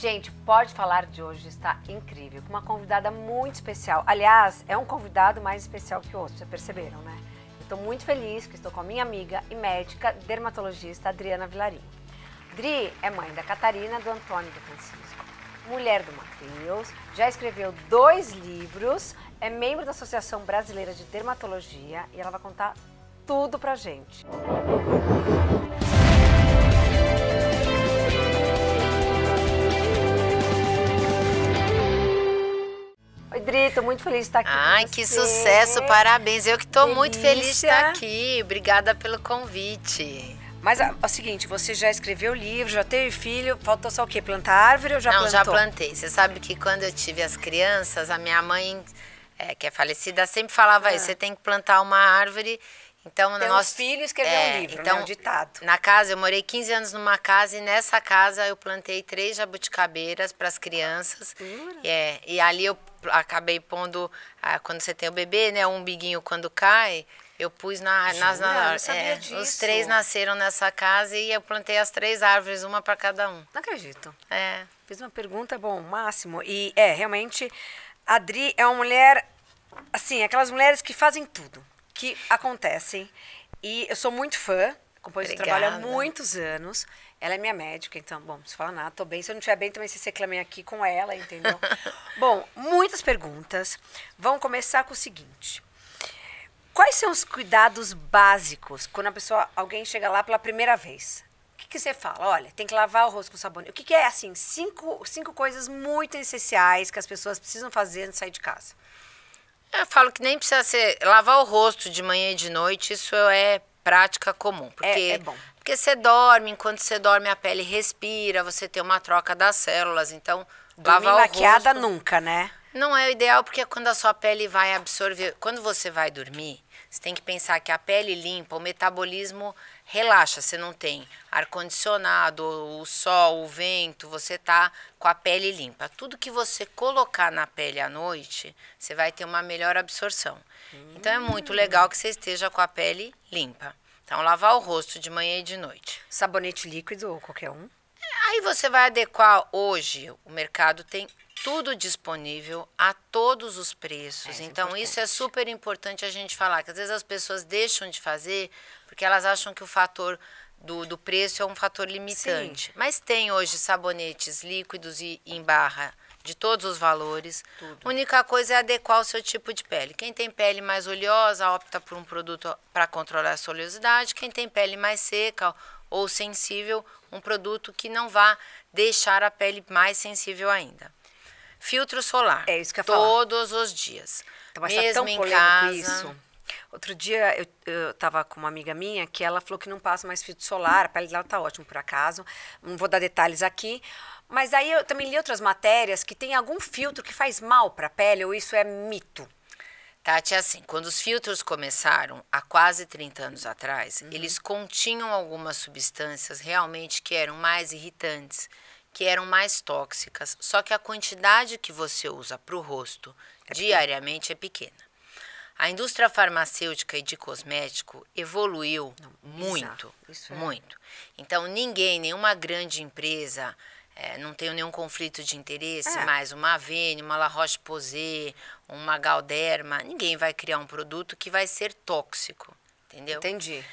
Gente, pode falar de hoje, está incrível. Com uma convidada muito especial. Aliás, é um convidado mais especial que o outro, vocês perceberam, né? Estou muito feliz que estou com a minha amiga e médica dermatologista Adriana Vilarinho. Dri é mãe da Catarina, do Antônio e do Francisco, mulher do Matheus, já escreveu dois livros, é membro da Associação Brasileira de Dermatologia e ela vai contar tudo pra gente. Música estou muito feliz de estar aqui. Ai, que sucesso, parabéns. Eu que estou muito feliz de estar aqui. Obrigada pelo convite. Mas ah, é o seguinte, você já escreveu livro, já teve filho, faltou só o quê? Plantar árvore ou já Não, plantou? Não, já plantei. Você sabe que quando eu tive as crianças, a minha mãe, é, que é falecida, sempre falava ah. isso, você tem que plantar uma árvore então, Tem na nossa... filho escreveu é, um livro, né? então, né, um ditado. Na casa, eu morei 15 anos numa casa e nessa casa eu plantei três jabuticabeiras para as crianças. Jura? É, e ali eu acabei pondo, ah, quando você tem o bebê, né, um biguinho quando cai, eu pus na, Jura, nas, na, eu sabia é, disso. os três nasceram nessa casa e eu plantei as três árvores, uma para cada um. Não acredito. É. Fiz uma pergunta, bom, máximo. E é, realmente, a Adri é uma mulher, assim, aquelas mulheres que fazem tudo que acontecem. E eu sou muito fã, acompanho Obrigada. trabalho há muitos anos. Ela é minha médica, então, bom, se fala nada, tô bem. Se eu não estiver bem, também se reclamem aqui com ela, entendeu? bom, muitas perguntas. Vamos começar com o seguinte. Quais são os cuidados básicos quando a pessoa, alguém chega lá pela primeira vez? O que, que você fala? Olha, tem que lavar o rosto com sabonete. O que, que é, assim, cinco, cinco coisas muito essenciais que as pessoas precisam fazer antes de sair de casa? Eu falo que nem precisa ser lavar o rosto de manhã e de noite, isso é prática comum, é, porque é, é bom. Porque você dorme, enquanto você dorme a pele respira, você tem uma troca das células, então Dormir lavar o rosto, nunca, né? Não é o ideal porque é quando a sua pele vai absorver, quando você vai dormir, você tem que pensar que a pele limpa, o metabolismo relaxa, você não tem ar-condicionado, o sol, o vento, você tá com a pele limpa. Tudo que você colocar na pele à noite, você vai ter uma melhor absorção. Hum. Então é muito legal que você esteja com a pele limpa. Então, lavar o rosto de manhã e de noite. Sabonete líquido ou qualquer um? Aí você vai adequar hoje, o mercado tem tudo disponível a todos os preços. É, então, importante. isso é, então, é super importante a gente falar, que às vezes as pessoas deixam de fazer porque elas acham que o fator do, do preço é um fator limitante. Sim. Mas tem hoje sabonetes líquidos e em barra de todos os valores. Tudo. A única coisa é adequar o seu tipo de pele. Quem tem pele mais oleosa opta por um produto para controlar sua oleosidade. Quem tem pele mais seca ou sensível, um produto que não vá deixar a pele mais sensível ainda. Filtro solar. É isso que eu Todos falar. os dias. Então, Mesmo tá em casa. Isso Outro dia eu, eu tava com uma amiga minha que ela falou que não passa mais filtro solar, a pele dela tá ótima por acaso. Não vou dar detalhes aqui, mas aí eu também li outras matérias que tem algum filtro que faz mal para a pele ou isso é mito. Tati, é assim, quando os filtros começaram há quase 30 anos atrás, uhum. eles continham algumas substâncias realmente que eram mais irritantes, que eram mais tóxicas, só que a quantidade que você usa para o rosto é diariamente pequeno. é pequena. A indústria farmacêutica e de cosmético evoluiu Não, muito, isso, é. muito. Então, ninguém, nenhuma grande empresa é, não tenho nenhum conflito de interesse, é. mas uma Avene, uma La Roche-Posay, uma Galderma, ninguém vai criar um produto que vai ser tóxico, entendeu? Entendi.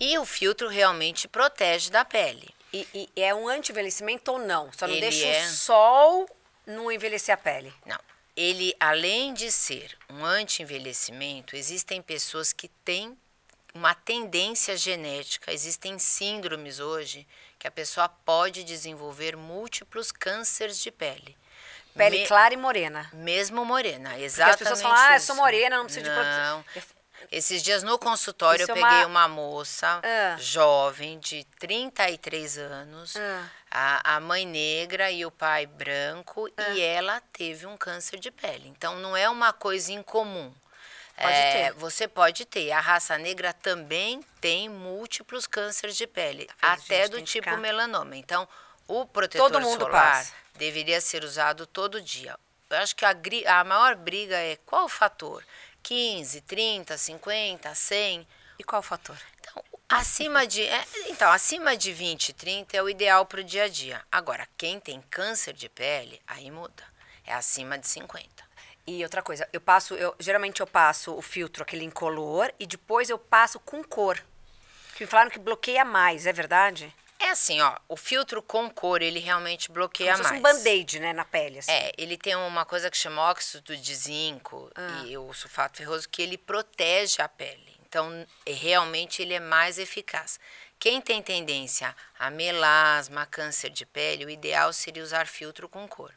E o filtro realmente protege da pele. E, e é um anti-envelhecimento ou não? Só não Ele deixa é... o sol não envelhecer a pele? Não ele, além de ser um anti-envelhecimento, existem pessoas que têm uma tendência genética, existem síndromes hoje que a pessoa pode desenvolver múltiplos cânceres de pele. Pele Me... clara e morena. Mesmo morena, exatamente. Porque as pessoas falam, ah, eu sou morena, não preciso não. de proteção. Esses dias no consultório Isso eu é peguei uma... uma moça ah. jovem de 33 anos, ah. a, a, mãe negra e o pai branco, ah. e ela teve um câncer de pele. Então não é uma coisa incomum. Pode é, você pode ter. A raça negra também tem múltiplos cânceres de pele, tá até do tipo ficar. melanoma. Então, o protetor todo mundo solar passa. deveria ser usado todo dia. Eu acho que a, a maior briga é qual o fator? 15, 30, 50, 100. E qual o fator? Então, acima de, é, então, acima de 20, 30 é o ideal para o dia a dia. Agora, quem tem câncer de pele, aí muda. É acima de 50. E outra coisa, eu passo, eu, geralmente eu passo o filtro, aquele incolor, e depois eu passo com cor. Que me falaram que bloqueia mais, é verdade? É assim, ó, o filtro com cor, ele realmente bloqueia Como mais. um band-aid, né, na pele, assim. É, ele tem uma coisa que chama óxido de zinco ah. e o sulfato ferroso que ele protege a pele. Então, é, realmente ele é mais eficaz. Quem tem tendência a melasma, câncer de pele, o ideal seria usar filtro com cor.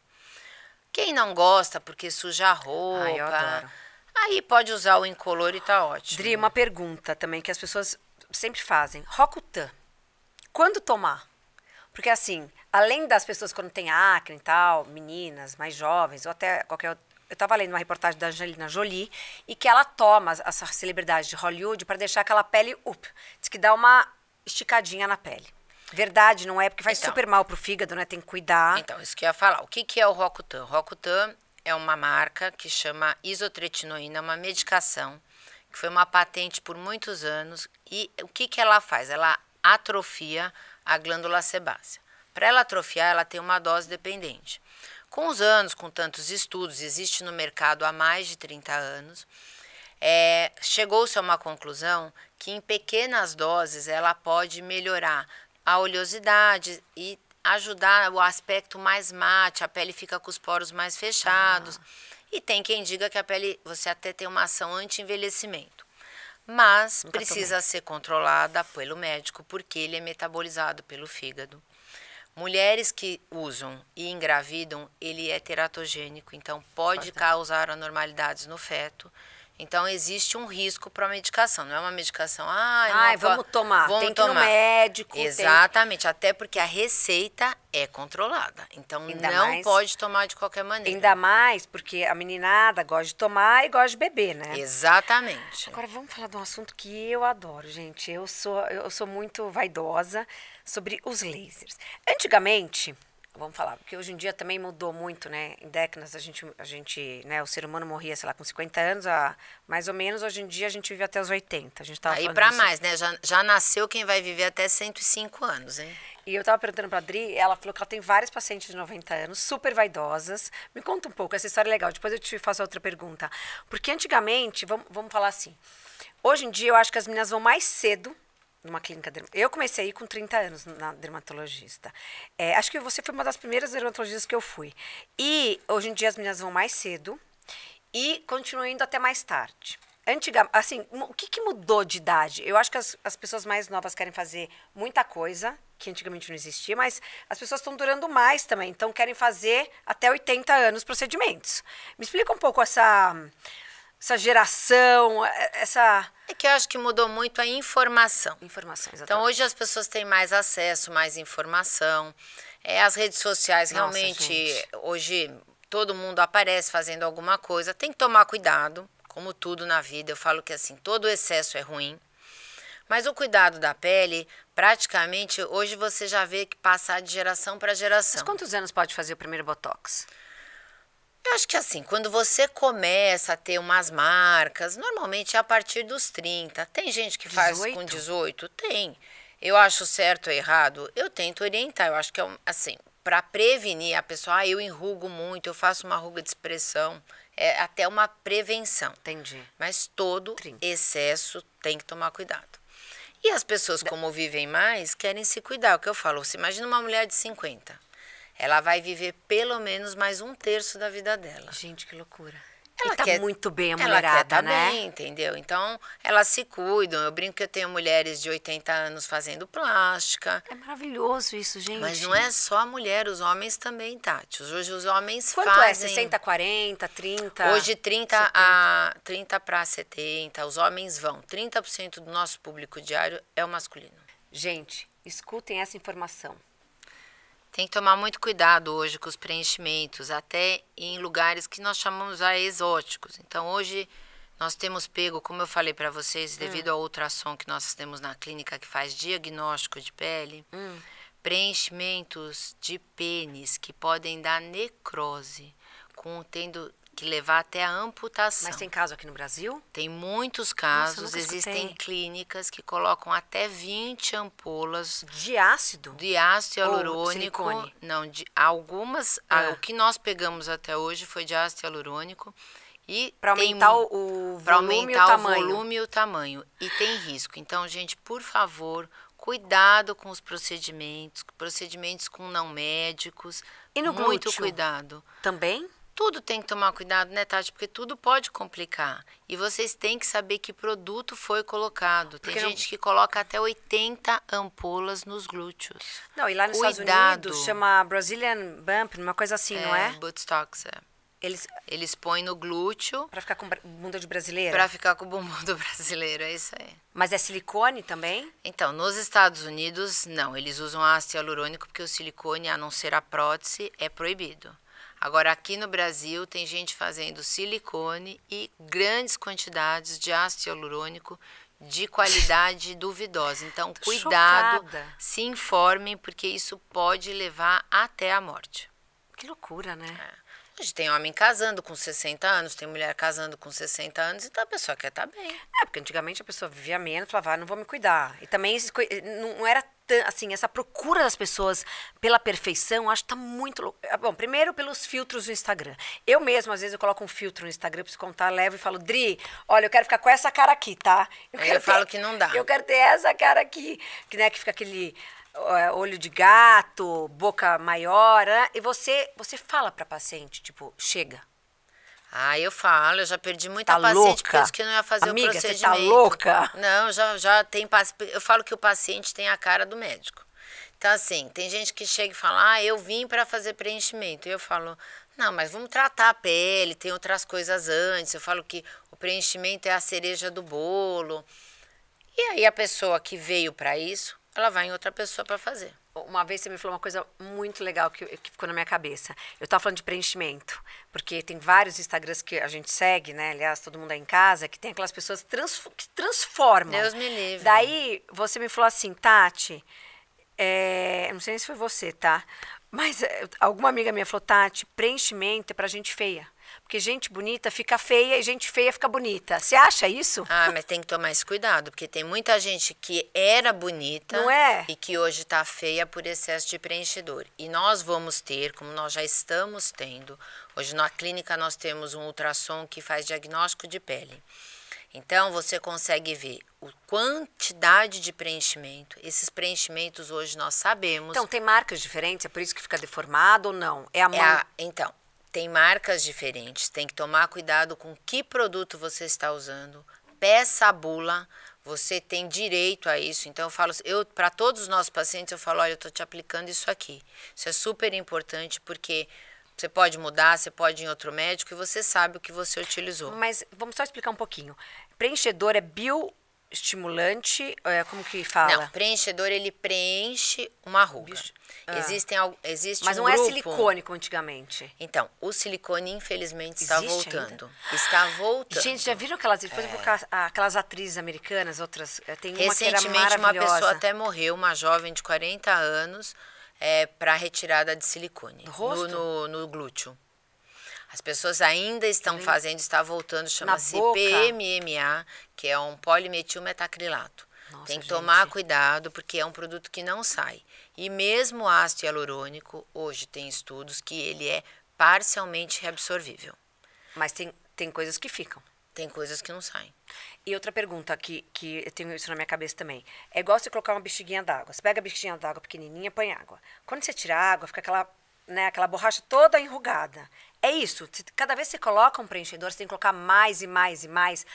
Quem não gosta porque suja a roupa, Ai, eu adoro. aí pode usar o incolor e tá ótimo. Dri, uma pergunta também que as pessoas sempre fazem. Rocutan quando tomar. Porque assim, além das pessoas quando tem acne e tal, meninas mais jovens, ou até qualquer outro, eu estava lendo uma reportagem da Angelina Jolie e que ela toma essa celebridade de Hollywood para deixar aquela pele up, diz que dá uma esticadinha na pele. Verdade, não é? Porque faz então, super mal pro fígado, né? Tem que cuidar. Então, isso que eu ia falar. O que, que é o Rocutan? Rocutan é uma marca que chama isotretinoína, uma medicação que foi uma patente por muitos anos. E o que, que ela faz? Ela atrofia a glândula sebácea. Para ela atrofiar, ela tem uma dose dependente. Com os anos, com tantos estudos, existe no mercado há mais de 30 anos, é, chegou-se a uma conclusão que em pequenas doses ela pode melhorar a oleosidade e ajudar o aspecto mais mate, a pele fica com os poros mais fechados. Ah. E tem quem diga que a pele, você até tem uma ação anti-envelhecimento mas Nunca precisa tomei. ser controlada pelo médico porque ele é metabolizado pelo fígado. Mulheres que usam e engravidam, ele é teratogênico, então pode, pode. causar anormalidades no feto. Então existe um risco para a medicação, não é uma medicação, ah, Ai, vamos vou, tomar, vamos tem tomar. que ir no médico. Exatamente, tem... até porque a receita é controlada, então ainda não mais, pode tomar de qualquer maneira. Ainda mais porque a meninada gosta de tomar e gosta de beber, né? Exatamente. Agora vamos falar de um assunto que eu adoro, gente. Eu sou eu sou muito vaidosa sobre os lasers. Antigamente, vamos falar, porque hoje em dia também mudou muito, né? Em décadas a gente, a gente, né, o ser humano morria, sei lá, com 50 anos, a, mais ou menos, hoje em dia a gente vive até os 80. A gente tava Aí para mais, né? Já, já nasceu quem vai viver até 105 anos, hein? E eu tava perguntando pra Adri, ela falou que ela tem várias pacientes de 90 anos, super vaidosas. Me conta um pouco, essa história é legal. Depois eu te faço outra pergunta. Porque antigamente, vamos, vamos falar assim, hoje em dia eu acho que as meninas vão mais cedo numa clínica Eu comecei a ir com 30 anos na dermatologista. É, acho que você foi uma das primeiras dermatologistas que eu fui. E hoje em dia as meninas vão mais cedo e continuam indo até mais tarde. antigamente assim, o que, que mudou de idade? Eu acho que as, as pessoas mais novas querem fazer muita coisa, que antigamente não existia, mas as pessoas estão durando mais também, então querem fazer até 80 anos procedimentos. Me explica um pouco essa, essa geração, é, essa é que eu acho que mudou muito a informação. Informação, exatamente. Então hoje as pessoas têm mais acesso, mais informação. É, as redes sociais Nossa, realmente gente. hoje todo mundo aparece fazendo alguma coisa. Tem que tomar cuidado, como tudo na vida. Eu falo que assim todo excesso é ruim. Mas o cuidado da pele, praticamente hoje você já vê que passa de geração para geração. Mas quantos anos pode fazer o primeiro botox? Eu acho que assim, quando você começa a ter umas marcas, normalmente é a partir dos 30. Tem gente que faz com 18? Tem. Eu acho certo ou errado? Eu tento orientar. Eu acho que é assim, para prevenir a pessoa, ah, eu enrugo muito, eu faço uma ruga de expressão. É até uma prevenção. Entendi. Mas todo 30. excesso tem que tomar cuidado. E as pessoas, como vivem mais, querem se cuidar. É o que eu falo, você imagina uma mulher de 50 ela vai viver pelo menos mais um terço da vida dela. Gente, que loucura. Ela está muito bem a mulherada, ela quer tá né? bem, entendeu? Então, elas se cuidam. Eu brinco que eu tenho mulheres de 80 anos fazendo plástica. É maravilhoso isso, gente. Mas não é só a mulher, os homens também, Tati. Hoje os homens Quanto é? fazem... Quanto é? 60, 40, 30? Hoje 30 70. a 30 para 70, os homens vão. 30% do nosso público diário é o masculino. Gente, escutem essa informação. Tem que tomar muito cuidado hoje com os preenchimentos, até em lugares que nós chamamos de exóticos. Então, hoje nós temos pego, como eu falei para vocês, hum. devido hum. ao ultrassom que nós temos na clínica que faz diagnóstico de pele, hum. preenchimentos de pênis que podem dar necrose, contendo tendo que levar até a amputação. Mas tem caso aqui no Brasil? Tem muitos casos. Nossa, Existem clínicas que colocam até 20 ampolas de ácido, de ácido hialurônico. Ou não, de algumas, é. o que nós pegamos até hoje foi de ácido hialurônico. E para aumentar tem, o volume, aumentar o, tamanho. volume e o tamanho. E tem risco. Então, gente, por favor, cuidado com os procedimentos, procedimentos com não médicos. E no muito glúteo? cuidado. Também? tudo tem que tomar cuidado, né, Tati? Porque tudo pode complicar. E vocês têm que saber que produto foi colocado. Porque tem não... gente que coloca até 80 ampolas nos glúteos. Não, e lá nos cuidado. Estados Unidos chama Brazilian Bump, uma coisa assim, é, não é? é? Bootstocks, é. Eles, Eles põem no glúteo. Pra ficar com o mundo de brasileiro? Pra ficar com o bumbum do brasileiro, é isso aí. Mas é silicone também? Então, nos Estados Unidos, não. Eles usam ácido hialurônico porque o silicone, a não ser a prótese, é proibido. Agora, aqui no Brasil, tem gente fazendo silicone e grandes quantidades de ácido hialurônico de qualidade duvidosa. Então, cuidado, chocada. se informem, porque isso pode levar até a morte. Que loucura, né? É. Hoje tem homem casando com 60 anos, tem mulher casando com 60 anos, então a pessoa quer estar tá bem. É, porque antigamente a pessoa vivia menos, falava, ah, não vou me cuidar. E também não era assim, essa procura das pessoas pela perfeição, acho que tá muito. Ah, bom, primeiro pelos filtros do Instagram. Eu mesma, às vezes, eu coloco um filtro no Instagram pra se contar, levo e falo, Dri, olha, eu quero ficar com essa cara aqui, tá? Eu, eu falo que não dá. Eu quero ter essa cara aqui, que, né, que fica aquele eh, olho de gato, boca maior, né? e você, você fala pra paciente, tipo, chega ah, eu falo, eu já perdi muita tá paciente louca. por que não ia fazer Amiga, o procedimento. Amiga, você tá louca? Não, já, já tem... Eu falo que o paciente tem a cara do médico. Então, assim, tem gente que chega e fala, ah, eu vim para fazer preenchimento. E eu falo, não, mas vamos tratar a pele, tem outras coisas antes. Eu falo que o preenchimento é a cereja do bolo. E aí a pessoa que veio para isso, ela vai em outra pessoa para fazer uma vez você me falou uma coisa muito legal que, que ficou na minha cabeça. Eu estava falando de preenchimento, porque tem vários Instagrams que a gente segue, né? Aliás, todo mundo é em casa, que tem aquelas pessoas trans, que transformam. Deus me livre. Daí você me falou assim, Tati, é, não sei se foi você, tá? Mas eh, alguma amiga minha falou, Tati, preenchimento é pra gente feia. Porque gente bonita fica feia e gente feia fica bonita. Você acha isso? Ah, mas tem que tomar esse cuidado, porque tem muita gente que era bonita Não é? e que hoje está feia por excesso de preenchedor. E nós vamos ter, como nós já estamos tendo, hoje na clínica nós temos um ultrassom que faz diagnóstico de pele. Então você consegue ver a quantidade de preenchimento. Esses preenchimentos hoje nós sabemos. Então tem marcas diferentes, é por isso que fica deformado ou não? É a mão. É a, então, tem marcas diferentes, tem que tomar cuidado com que produto você está usando. Peça a bula, você tem direito a isso. Então eu falo, eu para todos os nossos pacientes eu falo, olha, eu estou te aplicando isso aqui. Isso é super importante porque você pode mudar, você pode ir em outro médico e você sabe o que você utilizou. Mas vamos só explicar um pouquinho. Preenchedor é bio estimulante, é, como que fala? Não, preenchedor ele preenche uma ruga. Bicho, ah. existe Mas um não é grupo... é silicônico antigamente. Então, o silicone infelizmente existe está voltando. Ainda? Está voltando. Gente, já viram aquelas, depois é. vou, aquelas atrizes americanas, outras, eh, tem uma Recentemente uma pessoa até morreu, uma jovem de 40 anos, é, eh, para retirada de silicone. No rosto? No, no, no glúteo. As pessoas ainda estão fazendo, está voltando, chama-se PMMA, que é um polimetilmetacrilato. Nossa, Tem que gente. tomar cuidado porque é um produto que não sai. E mesmo o ácido hialurônico, hoje tem estudos que ele é parcialmente reabsorvível. Mas tem, tem coisas que ficam. Tem coisas que não saem. E outra pergunta que, que eu tenho isso na minha cabeça também. É igual você colocar uma bexiguinha d'água. Você pega a bexiguinha d'água pequenininha, põe água. Quando você tira a água, fica aquela, né, aquela borracha toda enrugada. É isso. Cada vez que você coloca um preenchedor, você tem que colocar mais e mais e mais.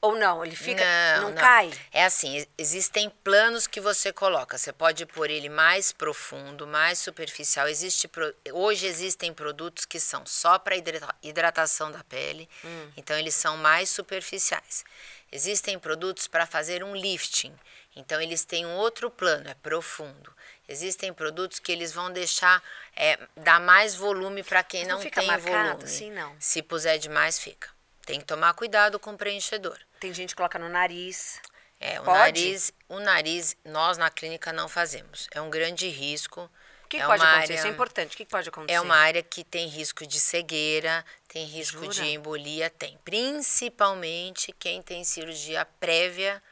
Ou não, ele fica, não, não, não, cai? É assim, existem planos que você coloca. Você pode pôr ele mais profundo, mais superficial. Existe Hoje existem produtos que são só para hidrata... hidratação da pele, hum. então eles são mais superficiais. Existem produtos para fazer um lifting, então eles têm um outro plano, é profundo. Existem produtos que eles vão deixar é, dar mais volume para quem não, não tem marcado, volume. Sim, não. Se puser demais, fica. Tem que tomar cuidado com o preenchedor. Tem gente que coloca no nariz. É, pode? o nariz, o nariz nós na clínica não fazemos. É um grande risco. O que, é que pode acontecer? Área, Isso é importante. O que pode acontecer? É uma área que tem risco de cegueira, tem risco Jura? de embolia, tem. Principalmente quem tem cirurgia prévia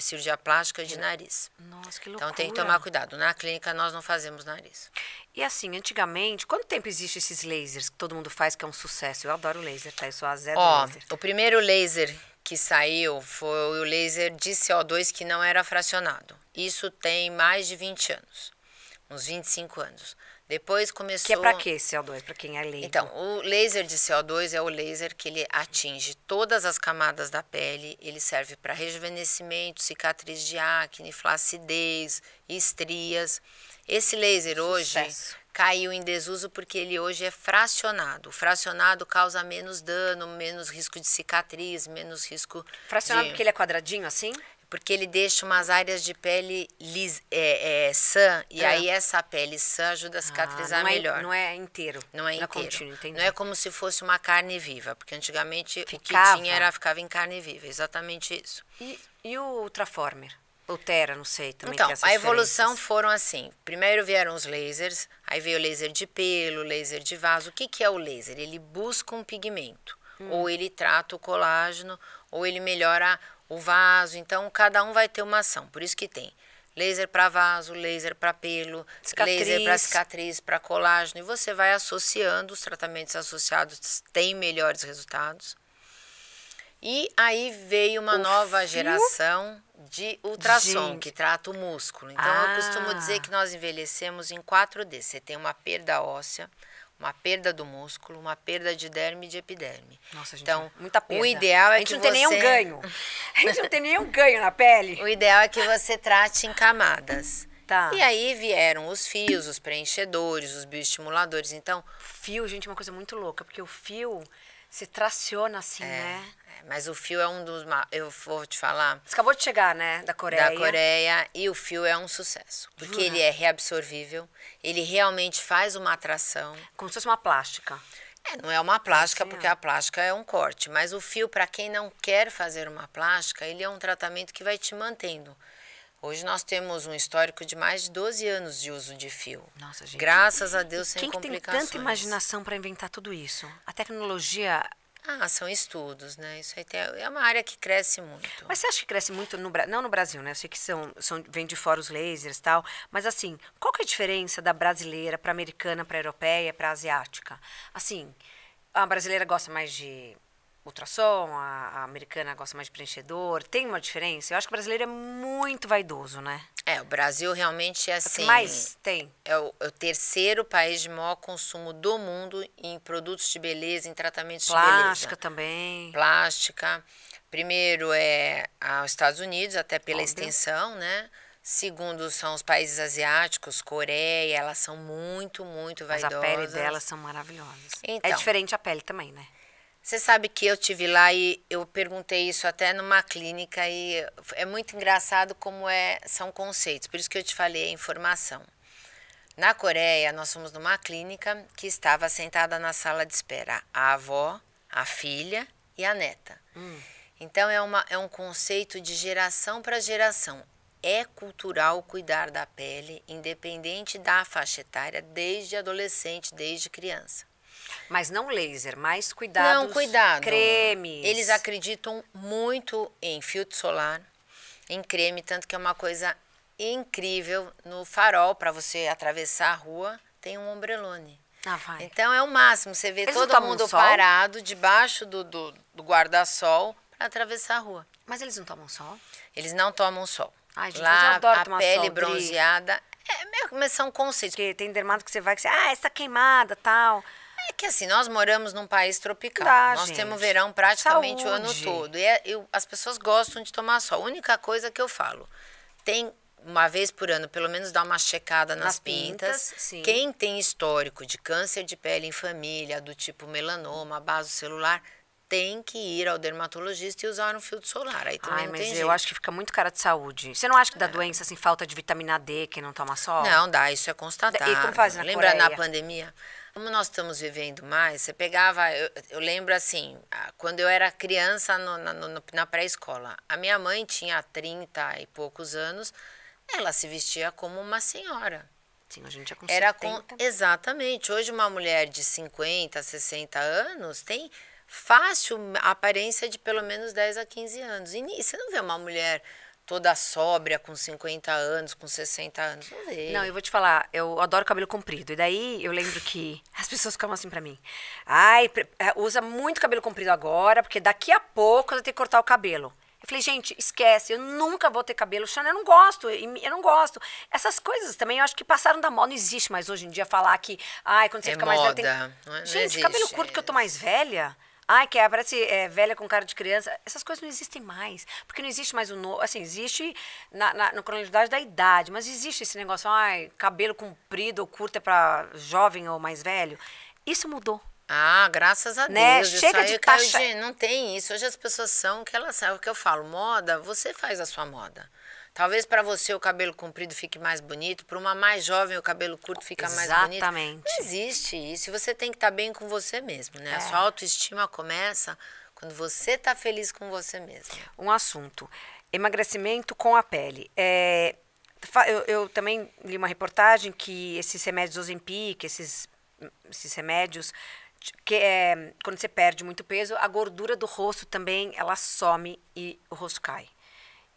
cirurgia plástica de nariz. Nossa, que loucura. Então tem que tomar cuidado. Na clínica nós não fazemos nariz. E assim, antigamente, quanto tempo existe esses lasers que todo mundo faz que é um sucesso? Eu adoro laser, tá? Eu sou a Zé Ó, laser. o primeiro laser que saiu foi o laser de CO2 que não era fracionado. Isso tem mais de 20 anos, uns 25 anos. Depois começou... Que é para que CO2, para quem é leigo? Então, o laser de CO2 é o laser que ele atinge todas as camadas da pele, ele serve para rejuvenescimento, cicatriz de acne, flacidez, estrias. Esse laser hoje Sucesso. caiu em desuso porque ele hoje é fracionado. O fracionado causa menos dano, menos risco de cicatriz, menos risco Fracionado de... porque ele é quadradinho assim? porque ele deixa umas áreas de pele lis, é, é, sã, e ah. aí essa pele sã ajuda a cicatrizar ah, não é melhor. É, não é inteiro. Não é não é inteiro. Contínuo, não é como se fosse uma carne viva, porque antigamente ficava. o que tinha era ficava em carne viva, exatamente isso. E, e o Ultraformer? O Terra, não sei, também Então, é a evolução foram assim, primeiro vieram os lasers, aí veio o laser de pelo, laser de vaso. O que, que é o laser? Ele busca um pigmento, hum. ou ele trata o colágeno, ou ele melhora o vaso. Então, cada um vai ter uma ação. Por isso que tem laser para vaso, laser para pelo, cicatriz. laser para cicatriz, para colágeno. E você vai associando, os tratamentos associados têm melhores resultados. E aí veio uma o nova fio? geração de ultrassom, Gente. que trata o músculo. Então, ah. eu costumo ah. dizer que nós envelhecemos em 4D. Você tem uma perda óssea, uma perda do músculo, uma perda de derme e de epiderme. Nossa, gente, então, muita perda. O ideal é a gente que não tem você... nenhum ganho. A gente não tem nenhum ganho na pele. O ideal é que você trate em camadas. Tá. E aí vieram os fios, os preenchedores, os bioestimuladores. Então, fio, gente, é uma coisa muito louca, porque o fio se traciona assim, é, né? É, mas o fio é um dos. Eu vou te falar. Você acabou de chegar, né? Da Coreia. Da Coreia. E o fio é um sucesso. Porque uhum. ele é reabsorvível, ele realmente faz uma atração. Como se fosse uma plástica. É, não é uma plástica, porque a plástica é um corte. Mas o fio, para quem não quer fazer uma plástica, ele é um tratamento que vai te mantendo Hoje nós temos um histórico de mais de 12 anos de uso de fio. Nossa, gente. Graças a Deus, sem quem complicações. Quem tem tanta imaginação para inventar tudo isso? A tecnologia ah, são estudos, né? Isso aí tem, é uma área que cresce muito. Mas você acha que cresce muito no não no Brasil, né? Eu sei que são, são vem de fora os lasers e tal, mas assim, qual que é a diferença da brasileira para americana, para europeia, para asiática? Assim, a brasileira gosta mais de ultrassom, a, a, americana gosta mais de preenchedor. Tem uma diferença? Eu acho que o brasileiro é muito vaidoso, né? É, o Brasil realmente é, é assim. mais tem. É o, é o, terceiro país de maior consumo do mundo em produtos de beleza, em tratamentos Plástica de beleza. Plástica também. Plástica. Primeiro é os Estados Unidos, até pela Óbvio. extensão, né? Segundo são os países asiáticos, Coreia, elas são muito, muito vaidosas. Mas a pele delas são maravilhosas. É então, é diferente a pele também, né? Você sabe que eu tive lá e eu perguntei isso até numa clínica e é muito engraçado como é, são conceitos, por isso que eu te falei a é informação. Na Coreia, nós fomos numa clínica que estava sentada na sala de espera a avó, a filha e a neta. Hum. Então é, uma, é um conceito de geração para geração. É cultural cuidar da pele, independente da faixa etária, desde adolescente, desde criança. Mas não laser, mais cuidados. Não, cuidado. Cremes. Eles acreditam muito em filtro solar, em creme, tanto que é uma coisa incrível no farol para você atravessar a rua, tem um ombrelone. Ah, vai. Então é o máximo, você vê todo mundo sol? parado debaixo do, do, do guarda-sol para atravessar a rua. Mas eles não tomam sol? Eles não tomam sol. Ai, gente, Lá, a pele sol, bronzeada. É, mas são conceitos. Porque tem dermato que você vai que você, ah, está queimada, tal. É que assim, nós moramos num país tropical. Dá, nós gente. temos verão praticamente Saúde. o ano todo. E é, eu, as pessoas gostam de tomar sol. A única coisa que eu falo, tem uma vez por ano, pelo menos dar uma checada nas, nas pintas. pintas Quem tem histórico de câncer de pele em família, do tipo melanoma, base celular, tem que ir ao dermatologista e usar um filtro solar. Aí também Ai, mas eu jeito. acho que fica muito cara de saúde. Você não acha que dá é. doença assim, falta de vitamina D, quem não toma sol? Não, dá, isso é constatado. E como faz na Lembra Coreia? na pandemia? Como nós estamos vivendo mais, você pegava. Eu, eu lembro assim, quando eu era criança no, na, no, na pré-escola, a minha mãe tinha 30 e poucos anos, ela se vestia como uma senhora. Sim, a gente é com era com, Exatamente. Hoje, uma mulher de 50, 60 anos tem fácil aparência de pelo menos 10 a 15 anos. E você não vê uma mulher toda sóbria, com 50 anos, com 60 anos. Não, não, eu vou te falar, eu adoro cabelo comprido. E daí eu lembro que as pessoas ficavam assim para mim. Ai, é, usa muito cabelo comprido agora, porque daqui a pouco eu vou ter que cortar o cabelo. Eu falei, gente, esquece, eu nunca vou ter cabelo. chanel eu não gosto, eu não gosto. Essas coisas também, eu acho que passaram da moda. Não existe mais hoje em dia falar que, ai, quando você é fica moda. mais velha. Tem... É, não gente, existe. cabelo curto que eu tô mais velha. Ai, que é, parece é, velha com cara de criança. Essas coisas não existem mais. Porque não existe mais o novo. Assim, existe na, na, na da idade, mas existe esse negócio, ai, cabelo comprido ou curto é pra jovem ou mais velho. Isso mudou. Ah, graças a né? Deus. Chega de taxa. Hoje não tem isso. Hoje as pessoas são o que elas sabem O que eu falo, moda, você faz a sua moda. Talvez para você o cabelo comprido fique mais bonito, para uma mais jovem o cabelo curto fica Exatamente. mais bonito. Exatamente. Existe isso. Você tem que estar tá bem com você mesmo, né? É. A sua autoestima começa quando você está feliz com você mesmo. Um assunto: emagrecimento com a pele. É, eu, eu, também li uma reportagem que esses remédios Ozempic, esses, esses remédios que é, quando você perde muito peso, a gordura do rosto também ela some e o rosto cai.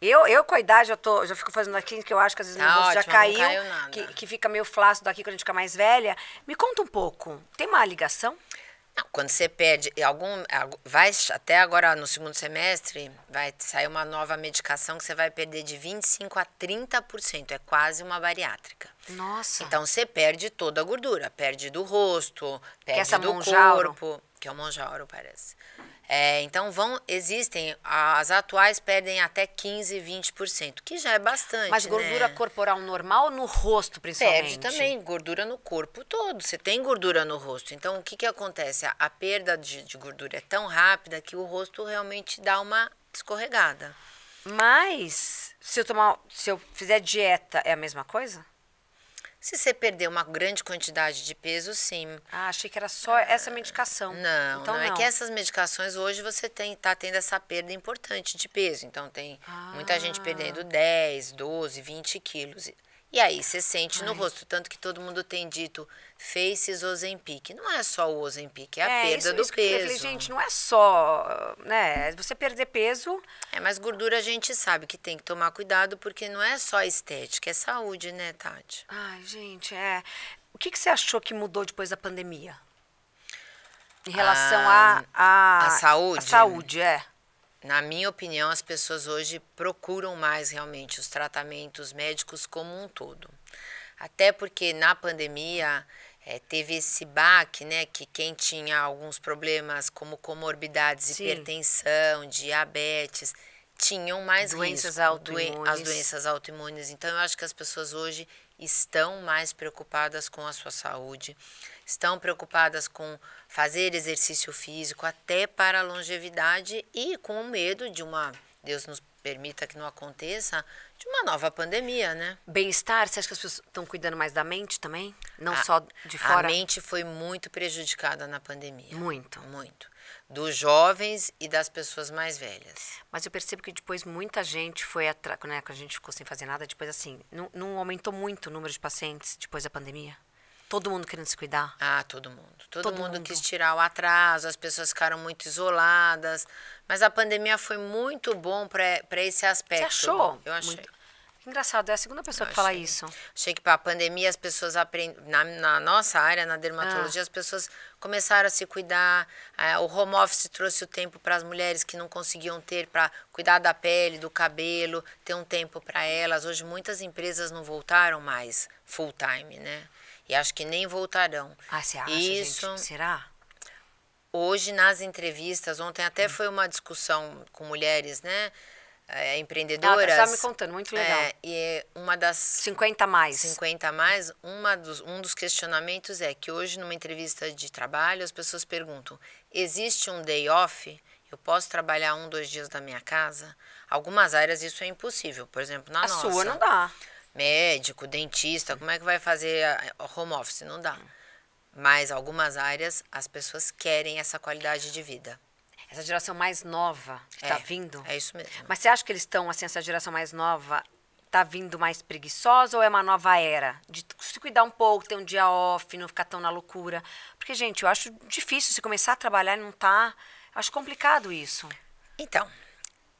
Eu, eu com a idade, eu tô, já fico fazendo aqui, que eu acho que às vezes tá meu rosto já caiu, caiu que, que fica meio flácido aqui quando a gente fica mais velha. Me conta um pouco, tem uma ligação? Não, quando você pede algum, vai até agora no segundo semestre, vai sair uma nova medicação que você vai perder de 25 a 30%, é quase uma bariátrica. Nossa. Então você perde toda a gordura, perde do rosto, é perde do corpo, que é o monjauro, parece. É, então vão existem as atuais perdem até 15, 20%, que já é bastante. Mas né? gordura né? corporal normal no rosto principalmente. Perde também gordura no corpo todo. Você tem gordura no rosto. Então o que que acontece? A, perda de, de gordura é tão rápida que o rosto realmente dá uma escorregada. Mas se eu tomar, se eu fizer dieta é a mesma coisa? Se você perder uma grande quantidade de peso, sim. Ah, achei que era só ah, essa medicação. Não, então, não, não. é que essas medicações hoje você tem tá tendo essa perda importante de peso. Então tem ah. muita gente ah. perdendo 10, 12, 20 quilos. E aí você sente Ai. no rosto, tanto que todo mundo tem dito faces Ozempic. Não é só o Ozempic, é a é, perda isso, do isso peso. Falei, gente, não é só, né, você perder peso. É, mas gordura a gente sabe que tem que tomar cuidado porque não é só estética, é saúde, né, Tati? Ai, gente, é. O que, que você achou que mudou depois da pandemia? Em relação à ah, a, a, a, saúde. A saúde, é na minha opinião, as pessoas hoje procuram mais realmente os tratamentos médicos como um todo. Até porque na pandemia é, teve esse baque, né? Que quem tinha alguns problemas como comorbidades, Sim. hipertensão, diabetes, tinham mais doenças autoimunes. As doenças autoimunes. Então, eu acho que as pessoas hoje estão mais preocupadas com a sua saúde, estão preocupadas com fazer exercício físico até para a longevidade e com o medo de uma, Deus nos permita que não aconteça, de uma nova pandemia, né? Bem-estar, você acha que as pessoas estão cuidando mais da mente também? Não a, só de fora? A mente foi muito prejudicada na pandemia. Muito. Muito. Dos jovens e das pessoas mais velhas. Mas eu percebo que depois muita gente foi atrás, né? Quando a gente ficou sem fazer nada, depois assim, não, não aumentou muito o número de pacientes depois da pandemia? Todo mundo querendo se cuidar? Ah, todo mundo. Todo, todo mundo, mundo, quis tirar o atraso, as pessoas ficaram muito isoladas. Mas a pandemia foi muito bom para esse aspecto. Você achou? Eu achei. Muito. Engraçado, é a segunda pessoa que fala isso. Achei que para a pandemia as pessoas aprendem. Na, na, nossa área, na dermatologia, ah. as pessoas começaram a se cuidar. É, o home office trouxe o tempo para as mulheres que não conseguiam ter para cuidar da pele, do cabelo, ter um tempo para elas. Hoje muitas empresas não voltaram mais full time, né? E acho que nem voltarão. Ah, você acha, Isso, gente? Será? Hoje, nas entrevistas, ontem até hum. foi uma discussão com mulheres, né? É, empreendedoras. Ela tá me contando, muito é, legal. É, e uma das... 50 mais. 50 mais, uma dos, um dos questionamentos é que hoje, numa entrevista de trabalho, as pessoas perguntam, existe um day off? Eu posso trabalhar um, dois dias da minha casa? Algumas áreas isso é impossível, por exemplo, na a nossa. A sua não dá médico, dentista, como é que vai fazer home office? Não dá. Mas algumas áreas as pessoas querem essa qualidade de vida. Essa geração mais nova que está é, vindo. É isso mesmo. Mas você acha que eles estão, assim, essa geração mais nova está vindo mais preguiçosa ou é uma nova era? De se cuidar um pouco, ter um dia off, não ficar tão na loucura. Porque, gente, eu acho difícil se começar a trabalhar e não tá. Acho complicado isso. Então,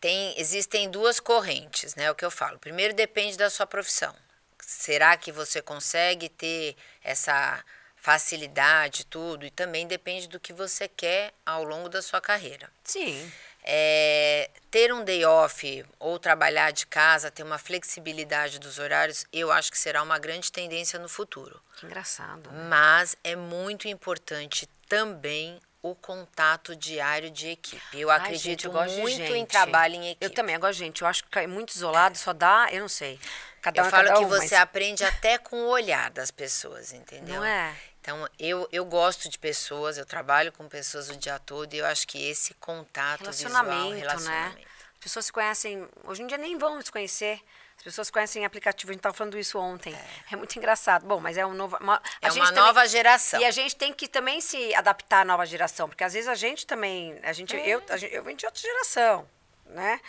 tem, existem duas correntes, né? É o que eu falo. Primeiro depende da sua profissão. Será que você consegue ter essa facilidade, tudo? E também depende do que você quer ao longo da sua carreira. Sim. É, ter um day off ou trabalhar de casa, ter uma flexibilidade dos horários, eu acho que será uma grande tendência no futuro. Que engraçado. Né? Mas é muito importante também o contato diário de equipe. Eu Ai, acredito gente, eu muito em trabalho em equipe. Eu também, agora, gente, eu acho que é muito isolado, é. só dá, eu não sei. Cada eu é falo cada que um, você mas... aprende até com o olhar das pessoas, entendeu? Não é? Então, eu, eu gosto de pessoas, eu trabalho com pessoas o dia todo e eu acho que esse contato relacionamento, visual, relacionamento... Né? As pessoas se conhecem, hoje em dia nem vão se conhecer, as pessoas conhecem aplicativo, a gente estava falando isso ontem. É. é, muito engraçado. Bom, mas é um novo, uma, é uma também, nova geração. E a gente tem que também se adaptar à nova geração, porque às vezes a gente também. A gente, é. eu, a gente, eu vim de outra geração, né?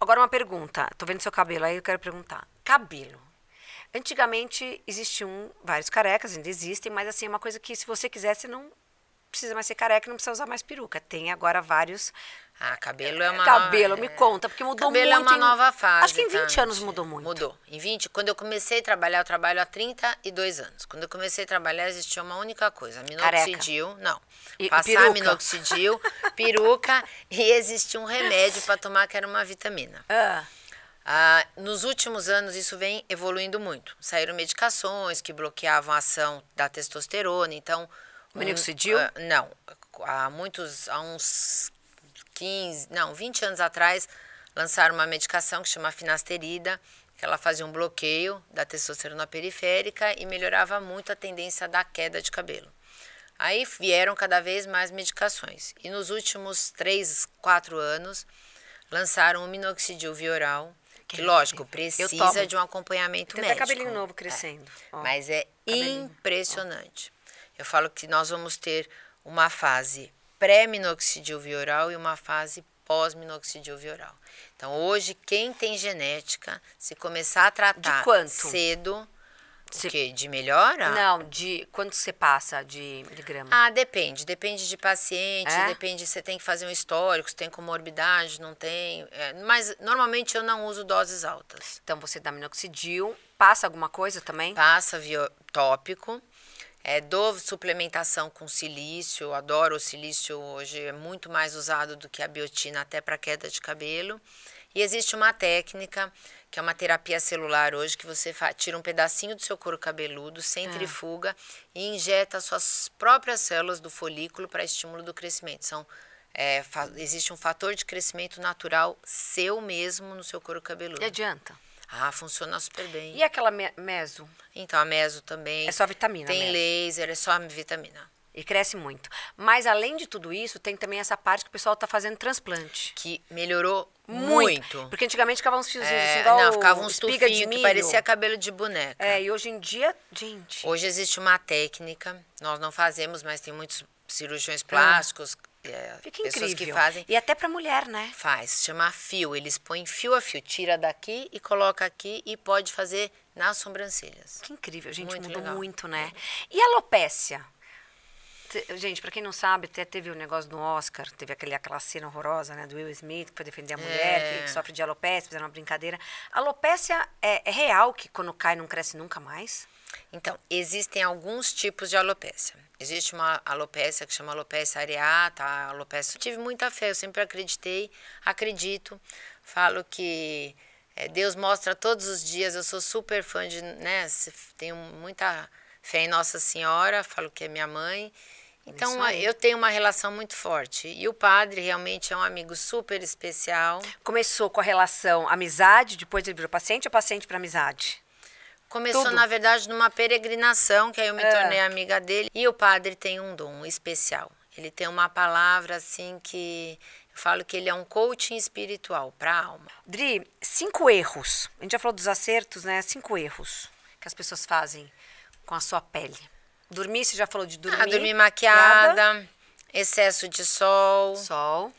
Agora uma pergunta. Tô vendo seu cabelo aí, eu quero perguntar. Cabelo. Antigamente existiam vários carecas, ainda existem, mas assim, é uma coisa que se você quiser, você não precisa mais ser careca, não precisa usar mais peruca. Tem agora vários ah, cabelo é uma Cabelo, nova... me é. conta, porque mudou cabelo é muito. Cabelo é uma em... nova fase. Acho que em 20 tá? anos mudou muito. Mudou. Em 20, quando eu comecei a trabalhar, eu trabalho há 32 anos. Quando eu comecei a trabalhar, existia uma única coisa, minoxidil. Careca. Não. E, passar peruca. minoxidil, peruca e existia um remédio para tomar que era uma vitamina. Ah. Ah, nos últimos anos, isso vem evoluindo muito. Saíram medicações que bloqueavam a ação da testosterona, então... Minoxidil? Um, ah, não. Há muitos, há uns 15, não, 20 anos atrás, lançaram uma medicação que chama finasterida, que ela fazia um bloqueio da testosterona periférica e melhorava muito a tendência da queda de cabelo. Aí vieram cada vez mais medicações. E nos últimos 3, 4 anos, lançaram o minoxidil vioral, que, que lógico, precisa de um acompanhamento Tem médico. Tem cabelinho novo crescendo. É. Mas é cabelinho. impressionante. Ó. Eu falo que nós vamos ter uma fase pré-minoxidil vioral e uma fase pós-minoxidil vioral. Então, hoje, quem tem genética, se começar a tratar cedo, se... o quê? De melhora? Não, de quanto você passa de miligrama? Ah, depende. Depende de paciente, é? depende, você tem que fazer um histórico, se tem comorbidade, não tem. É, mas, normalmente, eu não uso doses altas. Então, você dá minoxidil, passa alguma coisa também? Passa via tópico. É, dou suplementação com silício, adoro o silício hoje, é muito mais usado do que a biotina até para queda de cabelo. E existe uma técnica, que é uma terapia celular hoje, que você tira um pedacinho do seu couro cabeludo, tá. centrifuga é. e injeta suas próprias células do folículo para estímulo do crescimento. São, é, existe um fator de crescimento natural seu mesmo no seu couro cabeludo. E adianta? Ah, funciona super bem. E aquela me meso? Então, a meso também. É só vitamina. Tem laser, é só vitamina. E cresce muito. Mas além de tudo isso, tem também essa parte que o pessoal está fazendo transplante. Que melhorou muito. muito. Porque antigamente ficavam uns fiozinhos é, assim, igual Não, ficava uns tufinhos que parecia cabelo de boneca. É, e hoje em dia, gente... Hoje existe uma técnica, nós não fazemos, mas tem muitos cirurgiões ah. plásticos, hum. É, Fica pessoas incrível. que fazem. E até para mulher, né? Faz, chama fio. Eles põem fio a fio, tira daqui e coloca aqui e pode fazer nas sobrancelhas. Que incrível, gente, muito mudou legal. muito, né? Uhum. E alopécia? Gente, para quem não sabe, até teve o um negócio do Oscar, teve aquele, aquela cena horrorosa, né, do Will Smith, que foi defender a é. mulher, é. que sofre de alopécia, fizeram uma brincadeira. A alopécia é, é real que quando cai não cresce nunca mais? Então, existem alguns tipos de alopecia. Existe uma alopecia que chama alopecia areata, alopecia... Eu tive muita fé, eu sempre acreditei, acredito, falo que é, Deus mostra todos os dias, eu sou super fã de, né, tenho muita fé em Nossa Senhora, falo que é minha mãe, então, eu tenho uma relação muito forte. E o padre realmente é um amigo super especial. Começou com a relação amizade, depois ele virou paciente ou paciente para amizade? Começou, Tudo. na verdade, numa peregrinação, que aí eu me é. tornei amiga dele. E o padre tem um dom especial. Ele tem uma palavra assim que eu falo que ele é um coaching espiritual para a alma. Dri, cinco erros. A gente já falou dos acertos, né? Cinco erros que as pessoas fazem com a sua pele. Dormir, você já falou de dormir. Ah, dormir maquiada, nada. excesso de sol. Sol.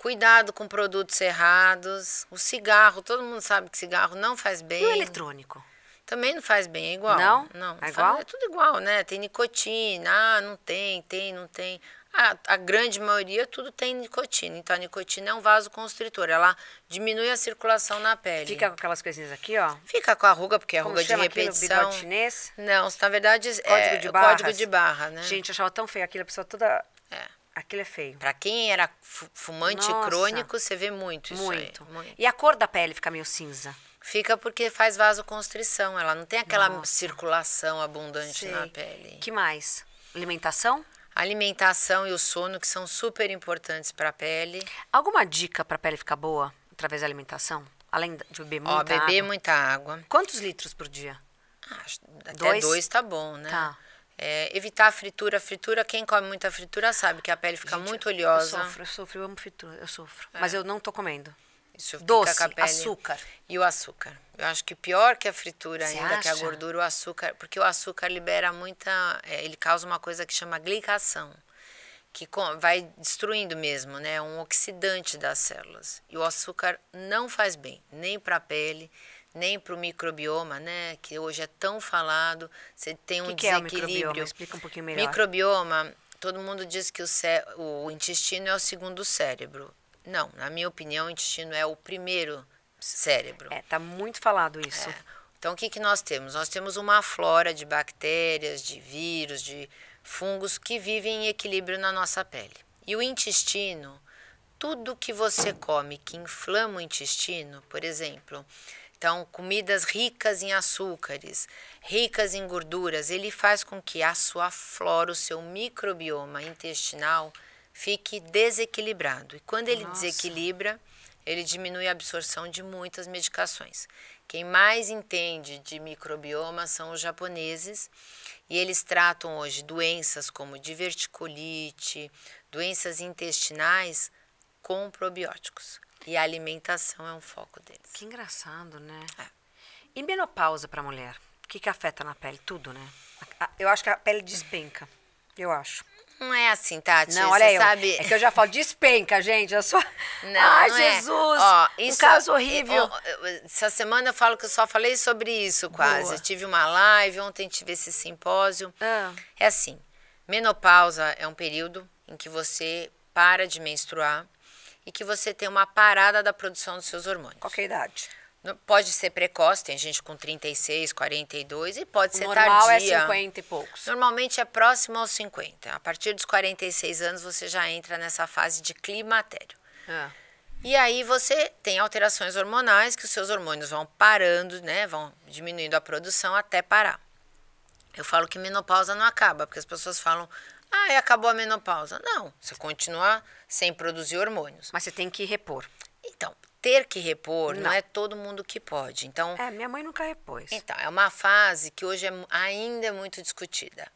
Cuidado com produtos errados. O cigarro, todo mundo sabe que cigarro não faz bem. E o eletrônico? Também não faz bem, é igual. Não? Não. É igual? É tudo igual, né? Tem nicotina, ah, não tem, tem, não tem. a a, grande maioria tudo tem nicotina. Então a nicotina é um vasoconstritor, ela diminui a circulação na pele. Fica com aquelas coisinhas aqui, ó. Fica com a ruga, porque é ruga de repetição. Aquilo, chinês? Não, na verdade é código é de código de barra, né? Gente, eu achava tão feio aquilo, a pessoa toda é. Aquilo é feio. Para quem era fumante Nossa. crônico, você vê muito isso muito. aí. Muito. E a cor da pele fica meio cinza. Fica porque faz vasoconstrição, ela não tem aquela Nossa. circulação abundante na pele. Que mais? Alimentação? alimentação e o sono que são super importantes para a pele. Alguma dica para a pele ficar boa através da alimentação? Além de beber muita Ó, beber água. beber muita água. Quantos litros por dia? Ah, até dois? dois tá bom, né? Tá. É, evitar a fritura. fritura, quem come muita fritura sabe que a pele fica Gente, muito oleosa. Eu sofro, eu sofro, eu amo fritura, eu sofro. É. Mas eu não tô comendo. Isso Doce, fica com a pele. açúcar. E o açúcar. Eu acho que pior que a fritura Você ainda, é acha? que a gordura, o açúcar, porque o açúcar libera muita, é, ele causa uma coisa que chama glicação, que vai destruindo mesmo, né? Um oxidante das células. E o açúcar não faz bem, nem para a pele, nem para o microbioma, né? Que hoje é tão falado. Você tem um que desequilíbrio. Que é o microbioma? Explica um pouquinho melhor. Microbioma todo mundo diz que o, o, intestino é o segundo cérebro. Não, na minha opinião, o intestino é o primeiro cérebro. É, tá muito falado isso. É. Então, o que, que nós temos? Nós temos uma flora de bactérias, de vírus, de fungos que vivem em equilíbrio na nossa pele. E o intestino, tudo que você come que inflama o intestino, por exemplo, então comidas ricas em açúcares, ricas em gorduras, ele faz com que a sua flora, o seu microbioma intestinal, fique desequilibrado. E quando ele Nossa. desequilibra, ele diminui a absorção de muitas medicações. Quem mais entende de microbioma são os japoneses e eles tratam hoje doenças como diverticulite, doenças intestinais com probióticos. E a alimentação é um foco deles. Que engraçado, né? É. E menopausa para a mulher? O que, que afeta na pele? Tudo, né? Eu acho que a pele despenca. Eu acho. Não é assim, Tati. Não, olha aí. Sabe... É que eu já falo, despenca, gente. Eu sou... Não, Ai, não é. Jesus! É. Ó, isso, um caso horrível. essa semana eu falo que eu só falei sobre isso quase. Boa. Tive uma live, ontem tive esse simpósio. Ah. É assim, menopausa é um período em que você para de menstruar e que você tem uma parada da produção dos seus hormônios. Qualquer é idade Pode ser precoce, tem gente com 36, 42 e pode o ser normal é tardia. Normal é 50 e poucos. Normalmente é próximo aos 50. A partir dos 46 anos você já entra nessa fase de climatério. Ah. E aí você tem alterações hormonais que os seus hormônios vão parando, né, vão diminuindo a produção até parar. Eu falo que menopausa não acaba, porque as pessoas falam: "Ah, acabou a menopausa". Não, você continua sem produzir hormônios. Mas você tem que repor. Então, ter que repor, não, não é todo mundo que pode. Então, é, minha mãe nunca repôs. Então, é uma fase que hoje é ainda é muito discutida.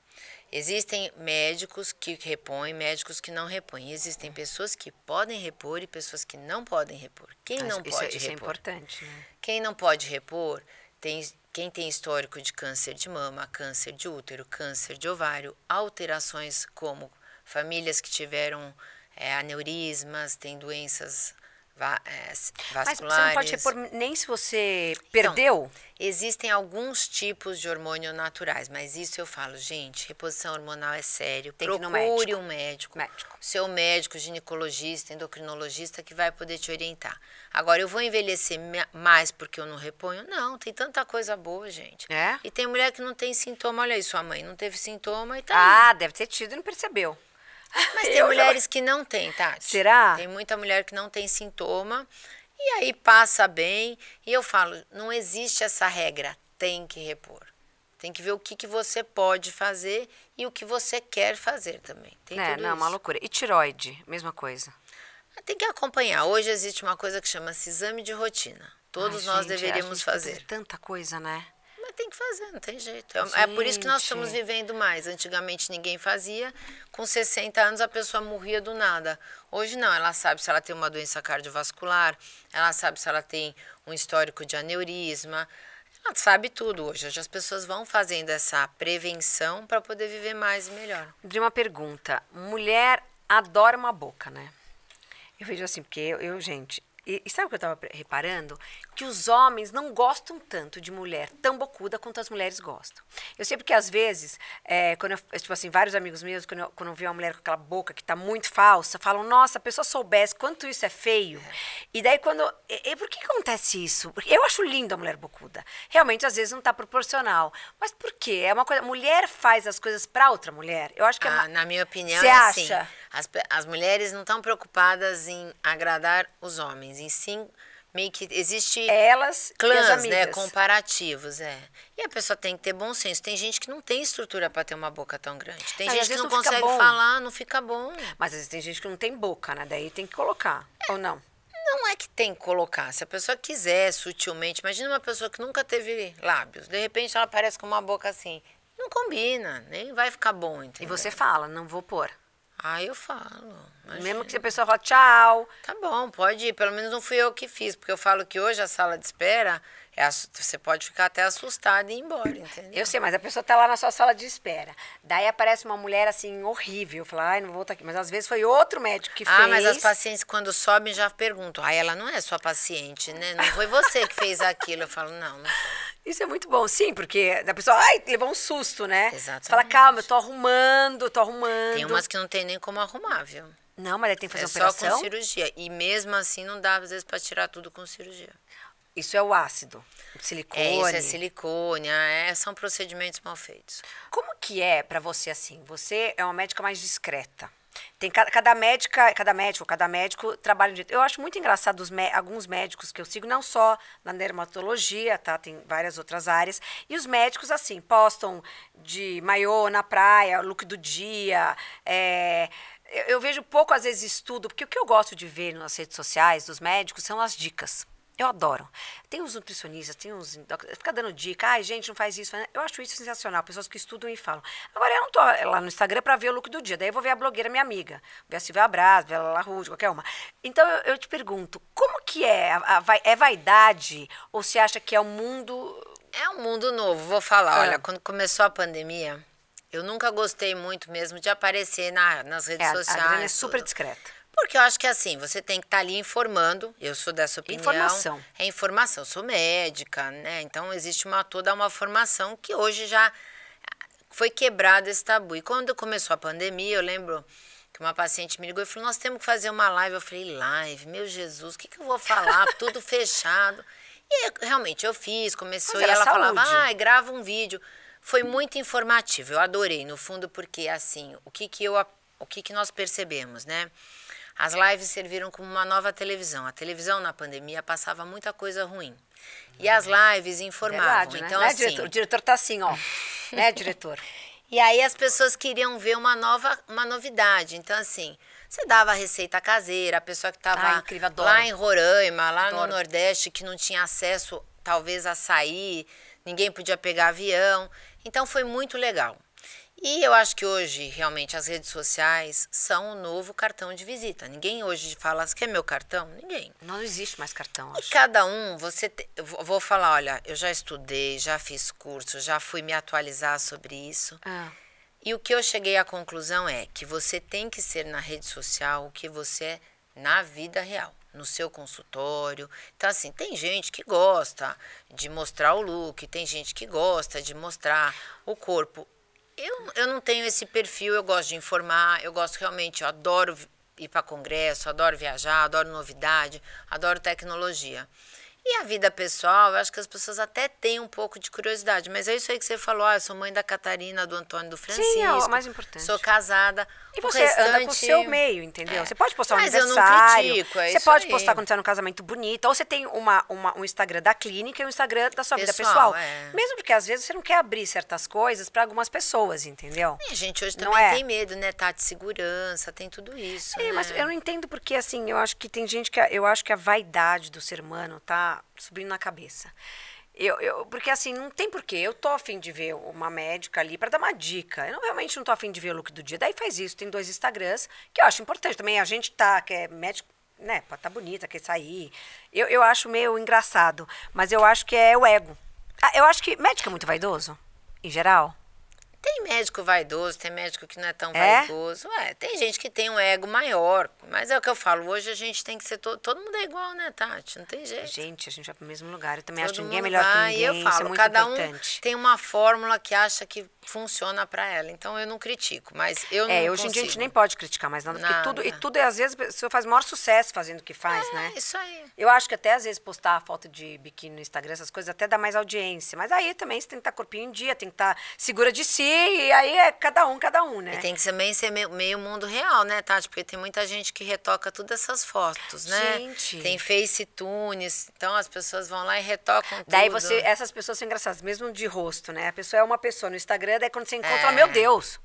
Existem médicos que repõem, médicos que não repõem. Existem pessoas que podem repor e pessoas que não podem repor. Quem não isso, é- pode isso é repor? é importante. Né? Quem não pode repor tem quem tem histórico de câncer de mama, câncer de útero, câncer de ovário, alterações como famílias que tiveram é, aneurismas, têm doenças va é, vasculares. Mas você não pode repor nem se você então, perdeu? Então, existem alguns tipos de hormônio naturais, mas isso eu falo, gente, reposição hormonal é sério. Tem Procure médico. um médico, médico. Seu médico, ginecologista, endocrinologista que vai poder te orientar. Agora, eu vou envelhecer mais porque eu não reponho? Não, tem tanta coisa boa, gente. É? E tem mulher que não tem sintoma, olha aí, sua mãe não teve sintoma e tá Ah, aí. deve ter tido e não percebeu. Mas tem eu mulheres que não têm, Tati. Será? Tem muita mulher que não tem sintoma e aí passa bem. E eu falo, não existe essa regra, tem que repor. Tem que ver o que, que você pode fazer e o que você quer fazer também. Tem é, não, é isso. uma loucura. E tiroide, mesma coisa. Ah, tem que acompanhar. Hoje existe uma coisa que chama-se exame de rotina. Todos Ai, nós gente, deveríamos fazer. Tanta coisa, né? tem que fazer, não tem jeito. Gente. É, é por isso que nós estamos vivendo mais. Antigamente ninguém fazia. Com 60 anos a pessoa morria do nada. Hoje não, ela sabe se ela tem uma doença cardiovascular, ela sabe se ela tem um histórico de aneurisma. Ela sabe tudo hoje. Hoje as pessoas vão fazendo essa prevenção para poder viver mais e melhor. De uma pergunta. Mulher adora uma boca, né? Eu vejo assim, porque eu, eu gente, e, e, sabe o que eu estava reparando? que os homens não gostam tanto de mulher tão bocuda quanto as mulheres gostam. Eu sei porque, às vezes, é, quando eu, tipo assim, vários amigos meus, quando eu, quando eu vi uma mulher com aquela boca que está muito falsa, falam, nossa, a pessoa soubesse quanto isso é feio. É. E daí, quando... E, e por que acontece isso? eu acho linda a mulher bocuda. Realmente, às vezes, não está proporcional. Mas por quê? É uma coisa... Mulher faz as coisas para outra mulher. Eu acho que... É ah, é Na minha opinião, é assim, acha? Assim, as, as mulheres não estão preocupadas em agradar os homens, em sim meio que existe elas clãs, né, comparativos, é. E a pessoa tem que ter bom senso. Tem gente que não tem estrutura para ter uma boca tão grande. Tem aí, gente que não, não consegue falar, não fica bom. Mas às vezes tem gente que não tem boca, né? Daí tem que colocar é. ou não. Não é que tem que colocar, se a pessoa quiser sutilmente, imagina uma pessoa que nunca teve lábios, de repente ela aparece com uma boca assim, não combina, nem vai ficar bom, entendeu? E você fala, não vou pôr. Ah, eu falo. Imagina. Mesmo que a pessoa fale tchau. Tá bom, pode ir. Pelo menos não fui eu que fiz, porque eu falo que hoje a sala de espera é, você pode ficar até assustada e ir embora, entendeu? Eu sei, mas a pessoa tá lá na sua sala de espera. Daí aparece uma mulher assim, horrível. Fala, ai, não vou estar tá aqui. Mas às vezes foi outro médico que ah, fez. Ah, mas as pacientes, quando sobem, já perguntam. Ah, ela não é sua paciente, né? Não foi você que fez aquilo. Eu falo, não, não Isso é muito bom, sim, porque da pessoa, ai, levou um susto, né? Exatamente. Você fala, calma, eu tô arrumando, tô arrumando. Tem umas que não tem nem como arrumar, viu? Não, mas aí tem que fazer é operação. Só com cirurgia. E mesmo assim não dá, às vezes, para tirar tudo com cirurgia. Isso é o ácido, o silicone. É, isso é silicone, ah, é, são procedimentos mal feitos. Como que é para você assim? Você é uma médica mais discreta. Tem cada, cada médica, cada médico, cada médico trabalha de Eu acho muito engraçado os, alguns médicos que eu sigo, não só na dermatologia, tá? Tem várias outras áreas. E os médicos, assim, postam de maiô na praia, look do dia, é, eu, eu vejo pouco, às vezes, estudo, porque o que eu gosto de ver nas redes sociais dos médicos são as dicas. Eu adoro. Tem uns nutricionistas, tem uns. Fica dando dica, ai, ah, gente, não faz isso. Eu acho isso sensacional. Pessoas que estudam e falam. Agora, eu não tô eh, lá no Instagram para ver o look do dia. Daí eu vou ver a blogueira, minha amiga. Ver a Silvia Braz, ver a Lala qualquer uma. Então eu, eu, te pergunto, como que é? é vaidade? Ou você acha que é um mundo. É um mundo novo, vou falar. É. Olha, quando começou a pandemia, eu nunca gostei muito mesmo de aparecer na, nas redes é, sociais. A é super discreta. Porque eu acho que assim, você tem que estar tá ali informando, eu sou dessa opinião. Informação. É informação, eu sou médica, né? Então existe uma toda uma formação que hoje já ah, foi quebrado esse tabu. E quando começou a pandemia, eu lembro que uma paciente me ligou e falou: Nós temos que fazer uma live. Eu falei: Live, meu Jesus, o que, que eu vou falar? Tudo fechado. E realmente eu fiz, começou e ela saúde. falava: ah, grava um vídeo. Foi muito informativo, eu adorei, no fundo, porque assim, o que, que, eu, o que, que nós percebemos, né? As lives serviram como uma nova televisão. A televisão na pandemia passava muita coisa ruim. E as uhum. lives informavam. Verdade, né? Então, né, assim, diretor? O diretor tá assim, ó. né, diretor? E aí as pessoas queriam ver uma nova, uma novidade. Então, assim, você dava a receita caseira, a pessoa que estava ah, lá em Roraima, lá adoro. no Nordeste, que não tinha acesso, talvez, a sair, ninguém podia pegar avião. Então, foi muito legal. E eu acho que hoje, realmente, as redes sociais são o novo cartão de visita. Ninguém hoje fala, que é meu cartão? Ninguém. Não existe mais cartão, acho. E cada um, você. Te... Vou falar, olha, eu já estudei, já fiz curso, já fui me atualizar sobre isso. Ah. E o que eu cheguei à conclusão é que você tem que ser na rede social o que você é na vida real no seu consultório. Então, assim, tem gente que gosta de mostrar o look, tem gente que gosta de mostrar o corpo. Eu, eu não tenho esse perfil, eu gosto de informar, eu gosto realmente, eu adoro ir para congresso, adoro viajar, adoro novidade, adoro tecnologia. E a vida pessoal, eu acho que as pessoas até têm um pouco de curiosidade, mas é isso aí que você falou, ah, eu sou mãe da Catarina, do Antônio, do Francisco. Sim, é o mais importante. Sou casada. E você restante... anda com o seu meio, entendeu? É. Você pode postar um mas aniversário. Eu não critico, é você pode aí. postar quando você é casamento bonito, ou você tem uma, uma, um Instagram da clínica e um Instagram da sua pessoal, vida pessoal. É. Mesmo porque às vezes você não quer abrir certas coisas para algumas pessoas, entendeu? E é, a gente hoje não também é? tem medo, né? Tá de segurança, tem tudo isso. É, né? mas eu não entendo porque assim, eu acho que tem gente que eu acho que a vaidade do ser humano tá subindo na cabeça. Eu, eu, porque assim, não tem porquê. Eu tô afim de ver uma médica ali para dar uma dica. Eu não, realmente não tô afim de ver o look do dia. Daí faz isso. Tem dois Instagrams, que eu acho importante também. A gente tá, que é médico, né? Pra tá bonita, quer sair. Eu, eu acho meio engraçado. Mas eu acho que é o ego. Ah, eu acho que médico é muito vaidoso, em geral. Tem médico vaidoso, tem médico que não é tão é? vaidoso. Ué, tem gente que tem um ego maior. Mas é o que eu falo, hoje a gente tem que ser todo. Todo mundo é igual, né, Tati? Não tem jeito. Gente, a gente vai pro mesmo lugar. Eu também todo acho que ninguém é melhor vai, que ninguém. Eu é falo, é cada importante. um tem uma fórmula que acha que funciona para ela. Então eu não critico, mas eu é, não É, hoje em dia a gente nem pode criticar mais nada, porque tudo e tudo é às vezes a pessoa faz maior sucesso fazendo o que faz, é, né? isso aí. Eu acho que até às vezes postar a foto de biquíni no Instagram, essas coisas até dá mais audiência, mas aí também você tem que estar tá corpinho em dia, tem que estar tá segura de si, e aí é cada um, cada um, né? E tem que também ser meio, meio mundo real, né, Tati? Porque tem muita gente que retoca todas essas fotos, né? Gente. Tem Facetunes, então as pessoas vão lá e retocam Daí tudo. você, essas pessoas são engraçadas, mesmo de rosto, né? A pessoa é uma pessoa no Instagram, daí quando você encontra, é. meu Deus,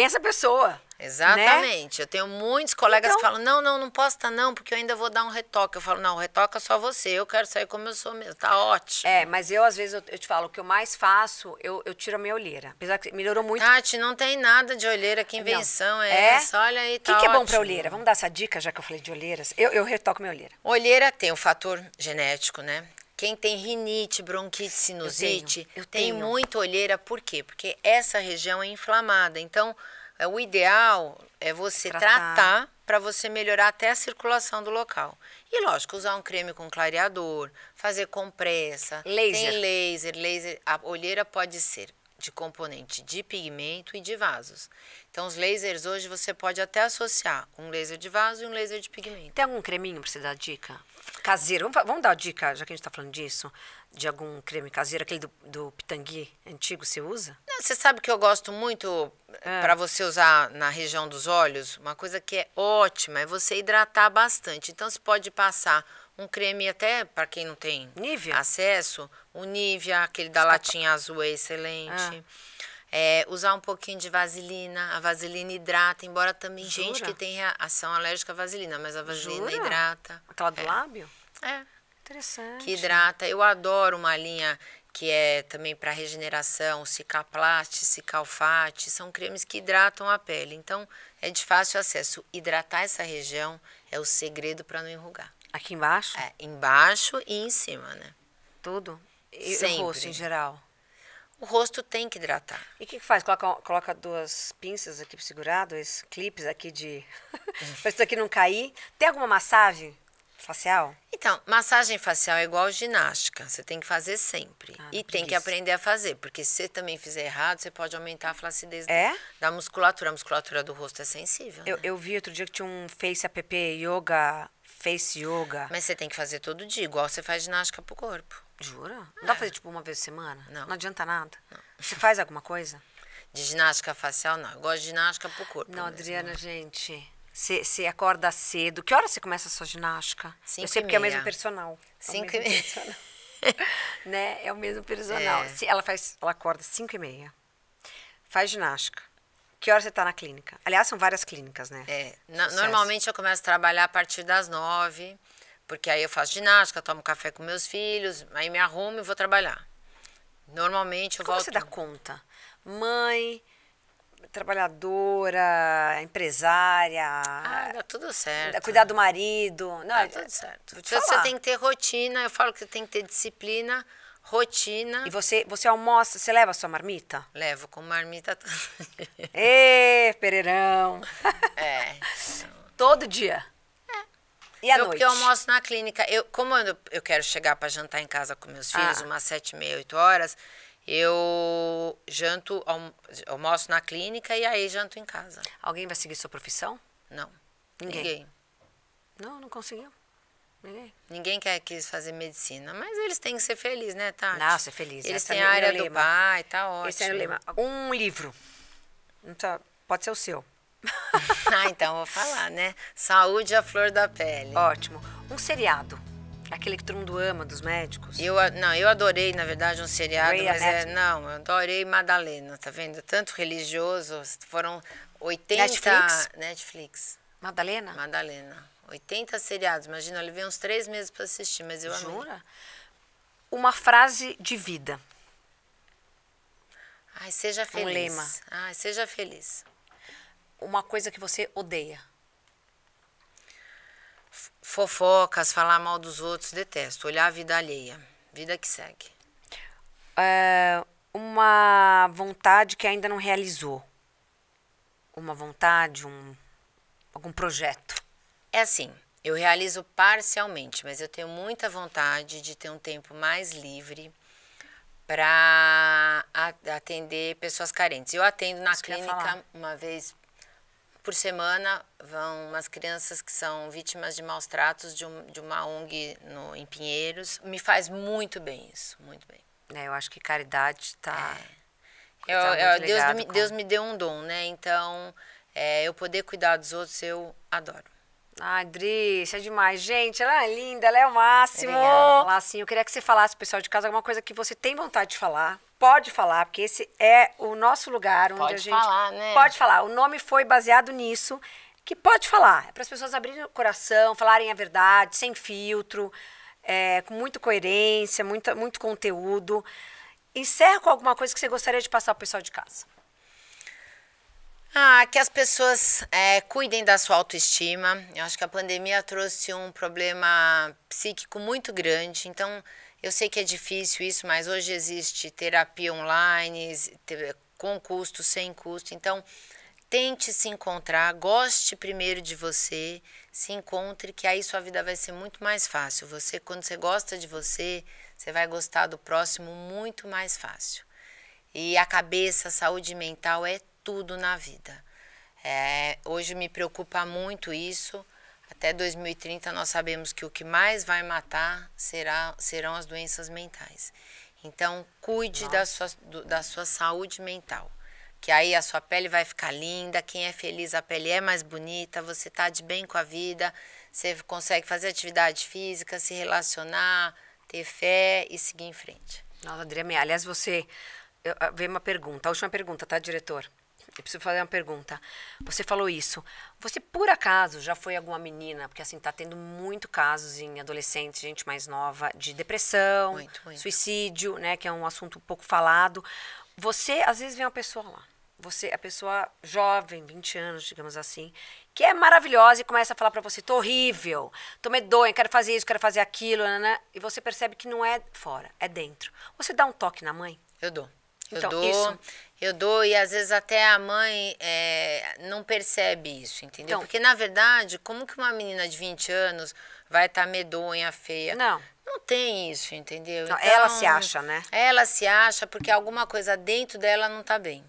quem é essa pessoa? Né? Exatamente. Né? Eu tenho muitos colegas então, que falam: não, não, não posta não, porque eu ainda vou dar um retoque. Eu falo: não, retoca só você, eu quero sair como eu sou mesmo, tá ótimo. É, mas eu, às vezes, eu, eu te falo: o que eu mais faço, eu, eu tiro a minha olheira. Apesar que melhorou muito. Tati, não tem nada de olheira, que invenção não. É, é, essa? Olha aí, tá. O que, que, é bom para olheira? Vamos dar essa dica, já que eu falei de olheiras? Eu, eu retoco minha olheira. Olheira tem o um fator genético, né? Quem tem rinite, bronquite, sinusite, eu tenho, eu tenho. tem muita olheira, por quê? Porque essa região é inflamada. Então, é, o ideal é você tratar, tratar para você melhorar até a circulação do local. E lógico, usar um creme com clareador, fazer compressa, laser. Tem laser, laser, a olheira pode ser de componente de pigmento e de vasos. Então, os lasers hoje você pode até associar um laser de vaso e um laser de pigmento. Tem algum creminho para você dar dica? Caseiro, vamos, vamos dar uma dica, já que a gente está falando disso, de algum creme caseiro, aquele do, do pitangui antigo, você usa? Não, você sabe que eu gosto muito é. Ah. para você usar na região dos olhos, uma coisa que é ótima é você hidratar bastante. Então, você pode passar um creme até para quem não tem Nivea. acesso, o Nivea, aquele da Escapa. Tá latinha azul é excelente. É. É, usar um pouquinho de vaselina. A vaselina hidrata, embora também Jura? gente que tem reação alérgica à vaselina, mas a vaselina Jura? hidrata. Aquela do é. lábio? É. Interessante. Que hidrata. Eu adoro uma linha que é também para regeneração, cicaplast, cicalfate, são cremes que hidratam a pele. Então, é de fácil acesso. Hidratar essa região é o segredo para não enrugar. Aqui embaixo? É, embaixo e em cima, né? Tudo? E Sempre. o rosto em geral? o rosto tem que hidratar. E o que, que, faz? Coloca, coloca duas pinças aqui para segurar, dois clipes aqui de. para isso aqui não cair. Tem alguma massagem facial? Então, massagem facial é igual ginástica. Você tem que fazer sempre. Ah, e preguiça. tem que aprender a fazer, porque se você também fizer errado, você pode aumentar a flacidez é? da musculatura. A musculatura do rosto é sensível. Eu, né? eu vi outro dia que tinha um Face App Yoga. Face Yoga. Mas você tem que fazer todo dia, igual você faz ginástica pro corpo. Jura? Não é. dá pra é. fazer tipo uma vez por semana? Não. Não adianta nada? Não. Você faz alguma coisa? De ginástica facial, não. Eu gosto de ginástica pro corpo. Não, mesmo. Adriana, gente. Você acorda cedo. Que hora você começa a sua ginástica? Cinco Eu sei porque é o mesmo personal. É cinco é mesmo e meia. né? É o mesmo personal. É. Ela, faz, ela acorda cinco e meia. Faz ginástica. Que hora você está na clínica? Aliás, são várias clínicas, né? É. No, normalmente eu começo a trabalhar a partir das nove. Porque aí eu faço ginástica, tomo café com meus filhos, aí me arrumo e vou trabalhar. Normalmente eu Como volto. Como você dá conta? Mãe, trabalhadora, empresária. Ah, dá tudo certo. Cuidar do marido. Não, dá é, tudo certo. Então, você tem que ter rotina, eu falo que tem que ter disciplina, rotina. E você, você almoça, você leva a sua marmita? Levo com marmita todo Ê, Pereirão! É. Todo dia? E à eu, noite? Porque eu almoço na clínica. Eu, como eu, eu quero chegar para jantar em casa com meus ah. filhos, ah. umas sete e meia, oito horas, eu janto, almoço na clínica e aí janto em casa. Alguém vai seguir sua profissão? Não. Ninguém. Ninguém. Não, não conseguiu. Ninguém. Ninguém quer que fazer medicina, mas eles têm que ser felizes, né, Tati? Não, ser feliz. Eles têm a é área do pai, tá ótimo. Esse é o lema. Um livro. Tá, pode ser o seu. ah, então vou falar, né? Saúde à é flor da pele. Ótimo. Um seriado. Aquele que todo mundo ama, dos médicos. Eu, não, eu adorei, na verdade, um seriado, Ray mas é, não, eu adorei Madalena, tá vendo? Tanto religioso, foram 80... Netflix? Netflix. Madalena? Madalena. 80 seriados, imagina, eu levei uns três meses para assistir, mas eu Jura? amei. Uma frase de vida. Ai, seja feliz. Um lema. Ai, seja feliz uma coisa que você odeia? Fofocas, falar mal dos outros, detesto. Olhar a vida alheia. Vida que segue. É uma vontade que ainda não realizou. Uma vontade, um, algum projeto. É assim, eu realizo parcialmente, mas eu tenho muita vontade de ter um tempo mais livre para atender pessoas carentes. Eu atendo na clínica uma vez por semana vão umas crianças que são vítimas de maus tratos de, um, de uma ONG no, em Pinheiros. Me faz muito bem isso, muito bem. É, eu acho que caridade está. É. Eu, eu, Deus, me, com... Deus me deu um dom, né? Então, é, eu poder cuidar dos outros, eu adoro. Ai, Dri, isso é demais. Gente, ela é linda, ela é o máximo. Obrigada. Fala assim, eu queria que você falasse, pessoal de casa, alguma coisa que você tem vontade de falar, pode falar, porque esse é o nosso lugar onde pode a gente. Pode falar, né? Pode falar. O nome foi baseado nisso, que pode falar. É para as pessoas abrirem o coração, falarem a verdade, sem filtro, é, com muita coerência, muita, muito conteúdo. Encerra com alguma coisa que você gostaria de passar para o pessoal de casa. Ah, que as pessoas é, cuidem da sua autoestima. Eu acho que a pandemia trouxe um problema psíquico muito grande. Então, eu sei que é difícil isso, mas hoje existe terapia online, com custo, sem custo. Então, tente se encontrar, goste primeiro de você, se encontre, que aí sua vida vai ser muito mais fácil. Você, quando você gosta de você, você vai gostar do próximo muito mais fácil. E a cabeça, a saúde mental é tudo na vida. É, hoje me preocupa muito isso. Até 2030, nós sabemos que o que mais vai matar será, serão as doenças mentais. Então, cuide da sua, do, da sua saúde mental. Que aí a sua pele vai ficar linda, quem é feliz, a pele é mais bonita, você está de bem com a vida, você consegue fazer atividade física, se relacionar, ter fé e seguir em frente. Nossa, Adriana, aliás, você. Eu, veio uma pergunta, a última pergunta, tá, diretor? Eu preciso fazer uma pergunta. Você falou isso. Você, por acaso, já foi alguma menina? Porque, assim, tá tendo muito casos em adolescentes, gente mais nova, de depressão, muito, muito. suicídio, né? Que é um assunto pouco falado. Você, às vezes, vê uma pessoa lá. Você, a pessoa jovem, 20 anos, digamos assim, que é maravilhosa e começa a falar para você: tô horrível, tô medonha, quero fazer isso, quero fazer aquilo, né, né? E você percebe que não é fora, é dentro. Você dá um toque na mãe? Eu dou. Eu então, dou. Isso. Eu dou e às vezes até a mãe é, não percebe isso, entendeu? Então, Porque na verdade, como que uma menina de 20 anos vai estar tá medonha, feia? Não. Não tem isso, entendeu? então, ela se acha, né? Ela se acha porque alguma coisa dentro dela não está bem.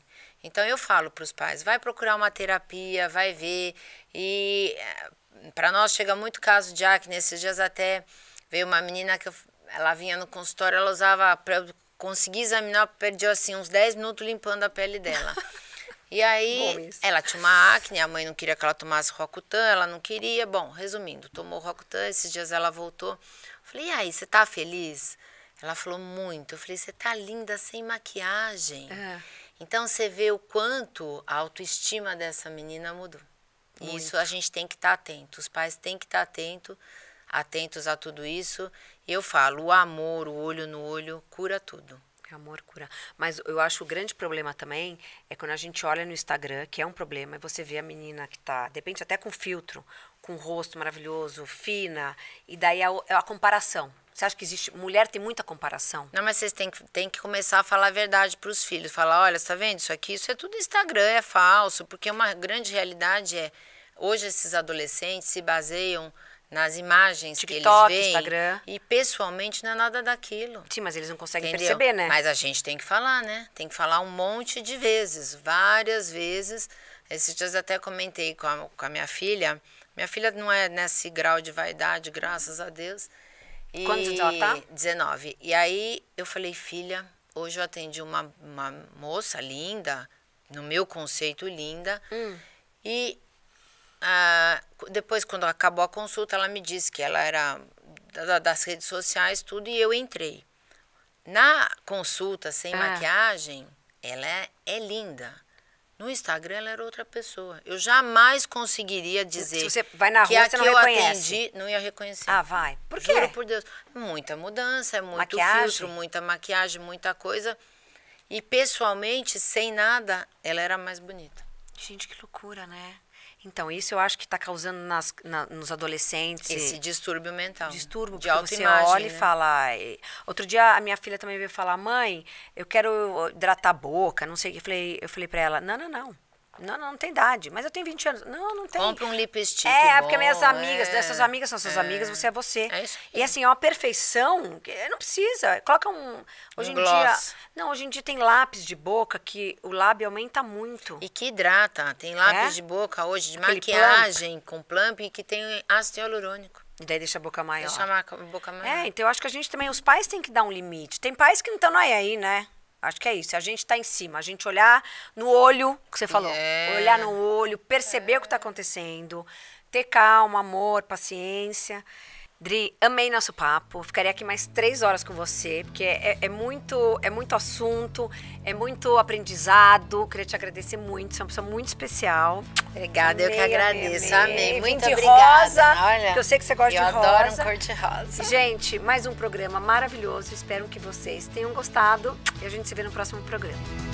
Então eu falo para os pais, vai procurar uma terapia, vai ver. E eh, para nós chega muito caso de acne. Esses dias até veio uma menina que eu, ela vinha no consultório, ela usava Consegui examinar, perdi assim uns 10 minutos limpando a pele dela. E aí, ela tinha uma acne, a mãe não queria que ela tomasse Rocutan, ela não queria. Bom, resumindo, tomou Rocutan, esses dias ela voltou. Falei, e aí, você tá feliz? Ela falou, muito. Eu falei, você tá linda sem maquiagem. É. Então, você vê o quanto a autoestima dessa menina mudou. E Isso a gente tem que estar tá atento, os pais têm que estar tá atento, atentos a tudo isso eu falo, o amor, o olho no olho, cura tudo. Amor cura. Mas eu acho o grande problema também é quando a gente olha no Instagram, que é um problema, e você vê a menina que tá, de repente até com filtro, com um rosto maravilhoso, fina, e daí a, é é a comparação. Você acha que existe. Mulher tem muita comparação. Não, mas vocês têm, têm que começar a falar a verdade para os filhos. Falar: olha, você tá vendo isso aqui? Isso é tudo Instagram, é falso. Porque uma grande realidade é. Hoje esses adolescentes se baseiam nas imagens TikTok, que eles veem. Instagram. E pessoalmente não é nada daquilo. Sim, mas eles não conseguem entendeu? perceber, né? Mas a gente tem que falar, né? Tem que falar um monte de vezes, várias vezes. Esses dias até comentei com a, com a minha filha. Minha filha não é nesse grau de vaidade, graças a Deus. E Quantos ela tá? 19. E aí eu falei, filha, hoje eu atendi uma, uma moça linda, no meu conceito linda. Hum. E depois, quando acabou a consulta, ela me disse que ela era das redes sociais, tudo, e eu entrei. Na consulta, sem ah. maquiagem, ela é, é linda. No Instagram ela era outra pessoa. Eu jamais conseguiria dizer. Se você vai na rua, que a você não que eu reconhece. atendi, não ia reconhecer. Ah, vai. Por quê? Juro por Deus. Muita mudança, é muito maquiagem. filtro, muita maquiagem, muita coisa. E pessoalmente, sem nada, ela era mais bonita. Gente, que loucura, né? Então, isso eu acho que está causando nas, na, nos adolescentes. Esse distúrbio mental. Distúrbio, de porque você olha né? e fala. Outro dia a minha filha também veio falar, mãe, eu quero hidratar a boca, não sei o que. Eu falei, eu falei para ela, não, não, não. Não, não, não tem idade. Mas eu tenho 20 anos. Não, não tem. Compra um lipstick. É, é bom, porque minhas amigas, é, essas amigas são suas é, amigas, você é você. É isso. E assim, é uma perfeição que não precisa. Coloca um. Hoje um em gloss. dia. Não, hoje em dia tem lápis de boca que o lábio aumenta muito. E que hidrata. Tem lápis é? de boca hoje de Aquele maquiagem plump. com plump que tem ácido hialurônico. E daí deixa a boca maior. Deixa a boca maior. É, então eu acho que a gente também, os pais têm que dar um limite. Tem pais que não estão aí, né? Acho que é isso. É a gente está em cima. A gente olhar no olho, que você falou. É. Olhar no olho, perceber é. o que está acontecendo, ter calma, amor, paciência. Dri, amei nosso papo. Ficaria aqui mais três horas com você, porque é, é, muito, é muito assunto, é muito aprendizado. Queria te agradecer muito. Você é uma pessoa muito especial. Obrigada, amei, eu que agradeço. Amei. amei. amei. Muito de obrigada. Rosa, Olha, eu sei que você gosta de rosa. Eu adoro um cor de rosa. Gente, mais um programa maravilhoso. Espero que vocês tenham gostado. E a gente se vê no próximo programa.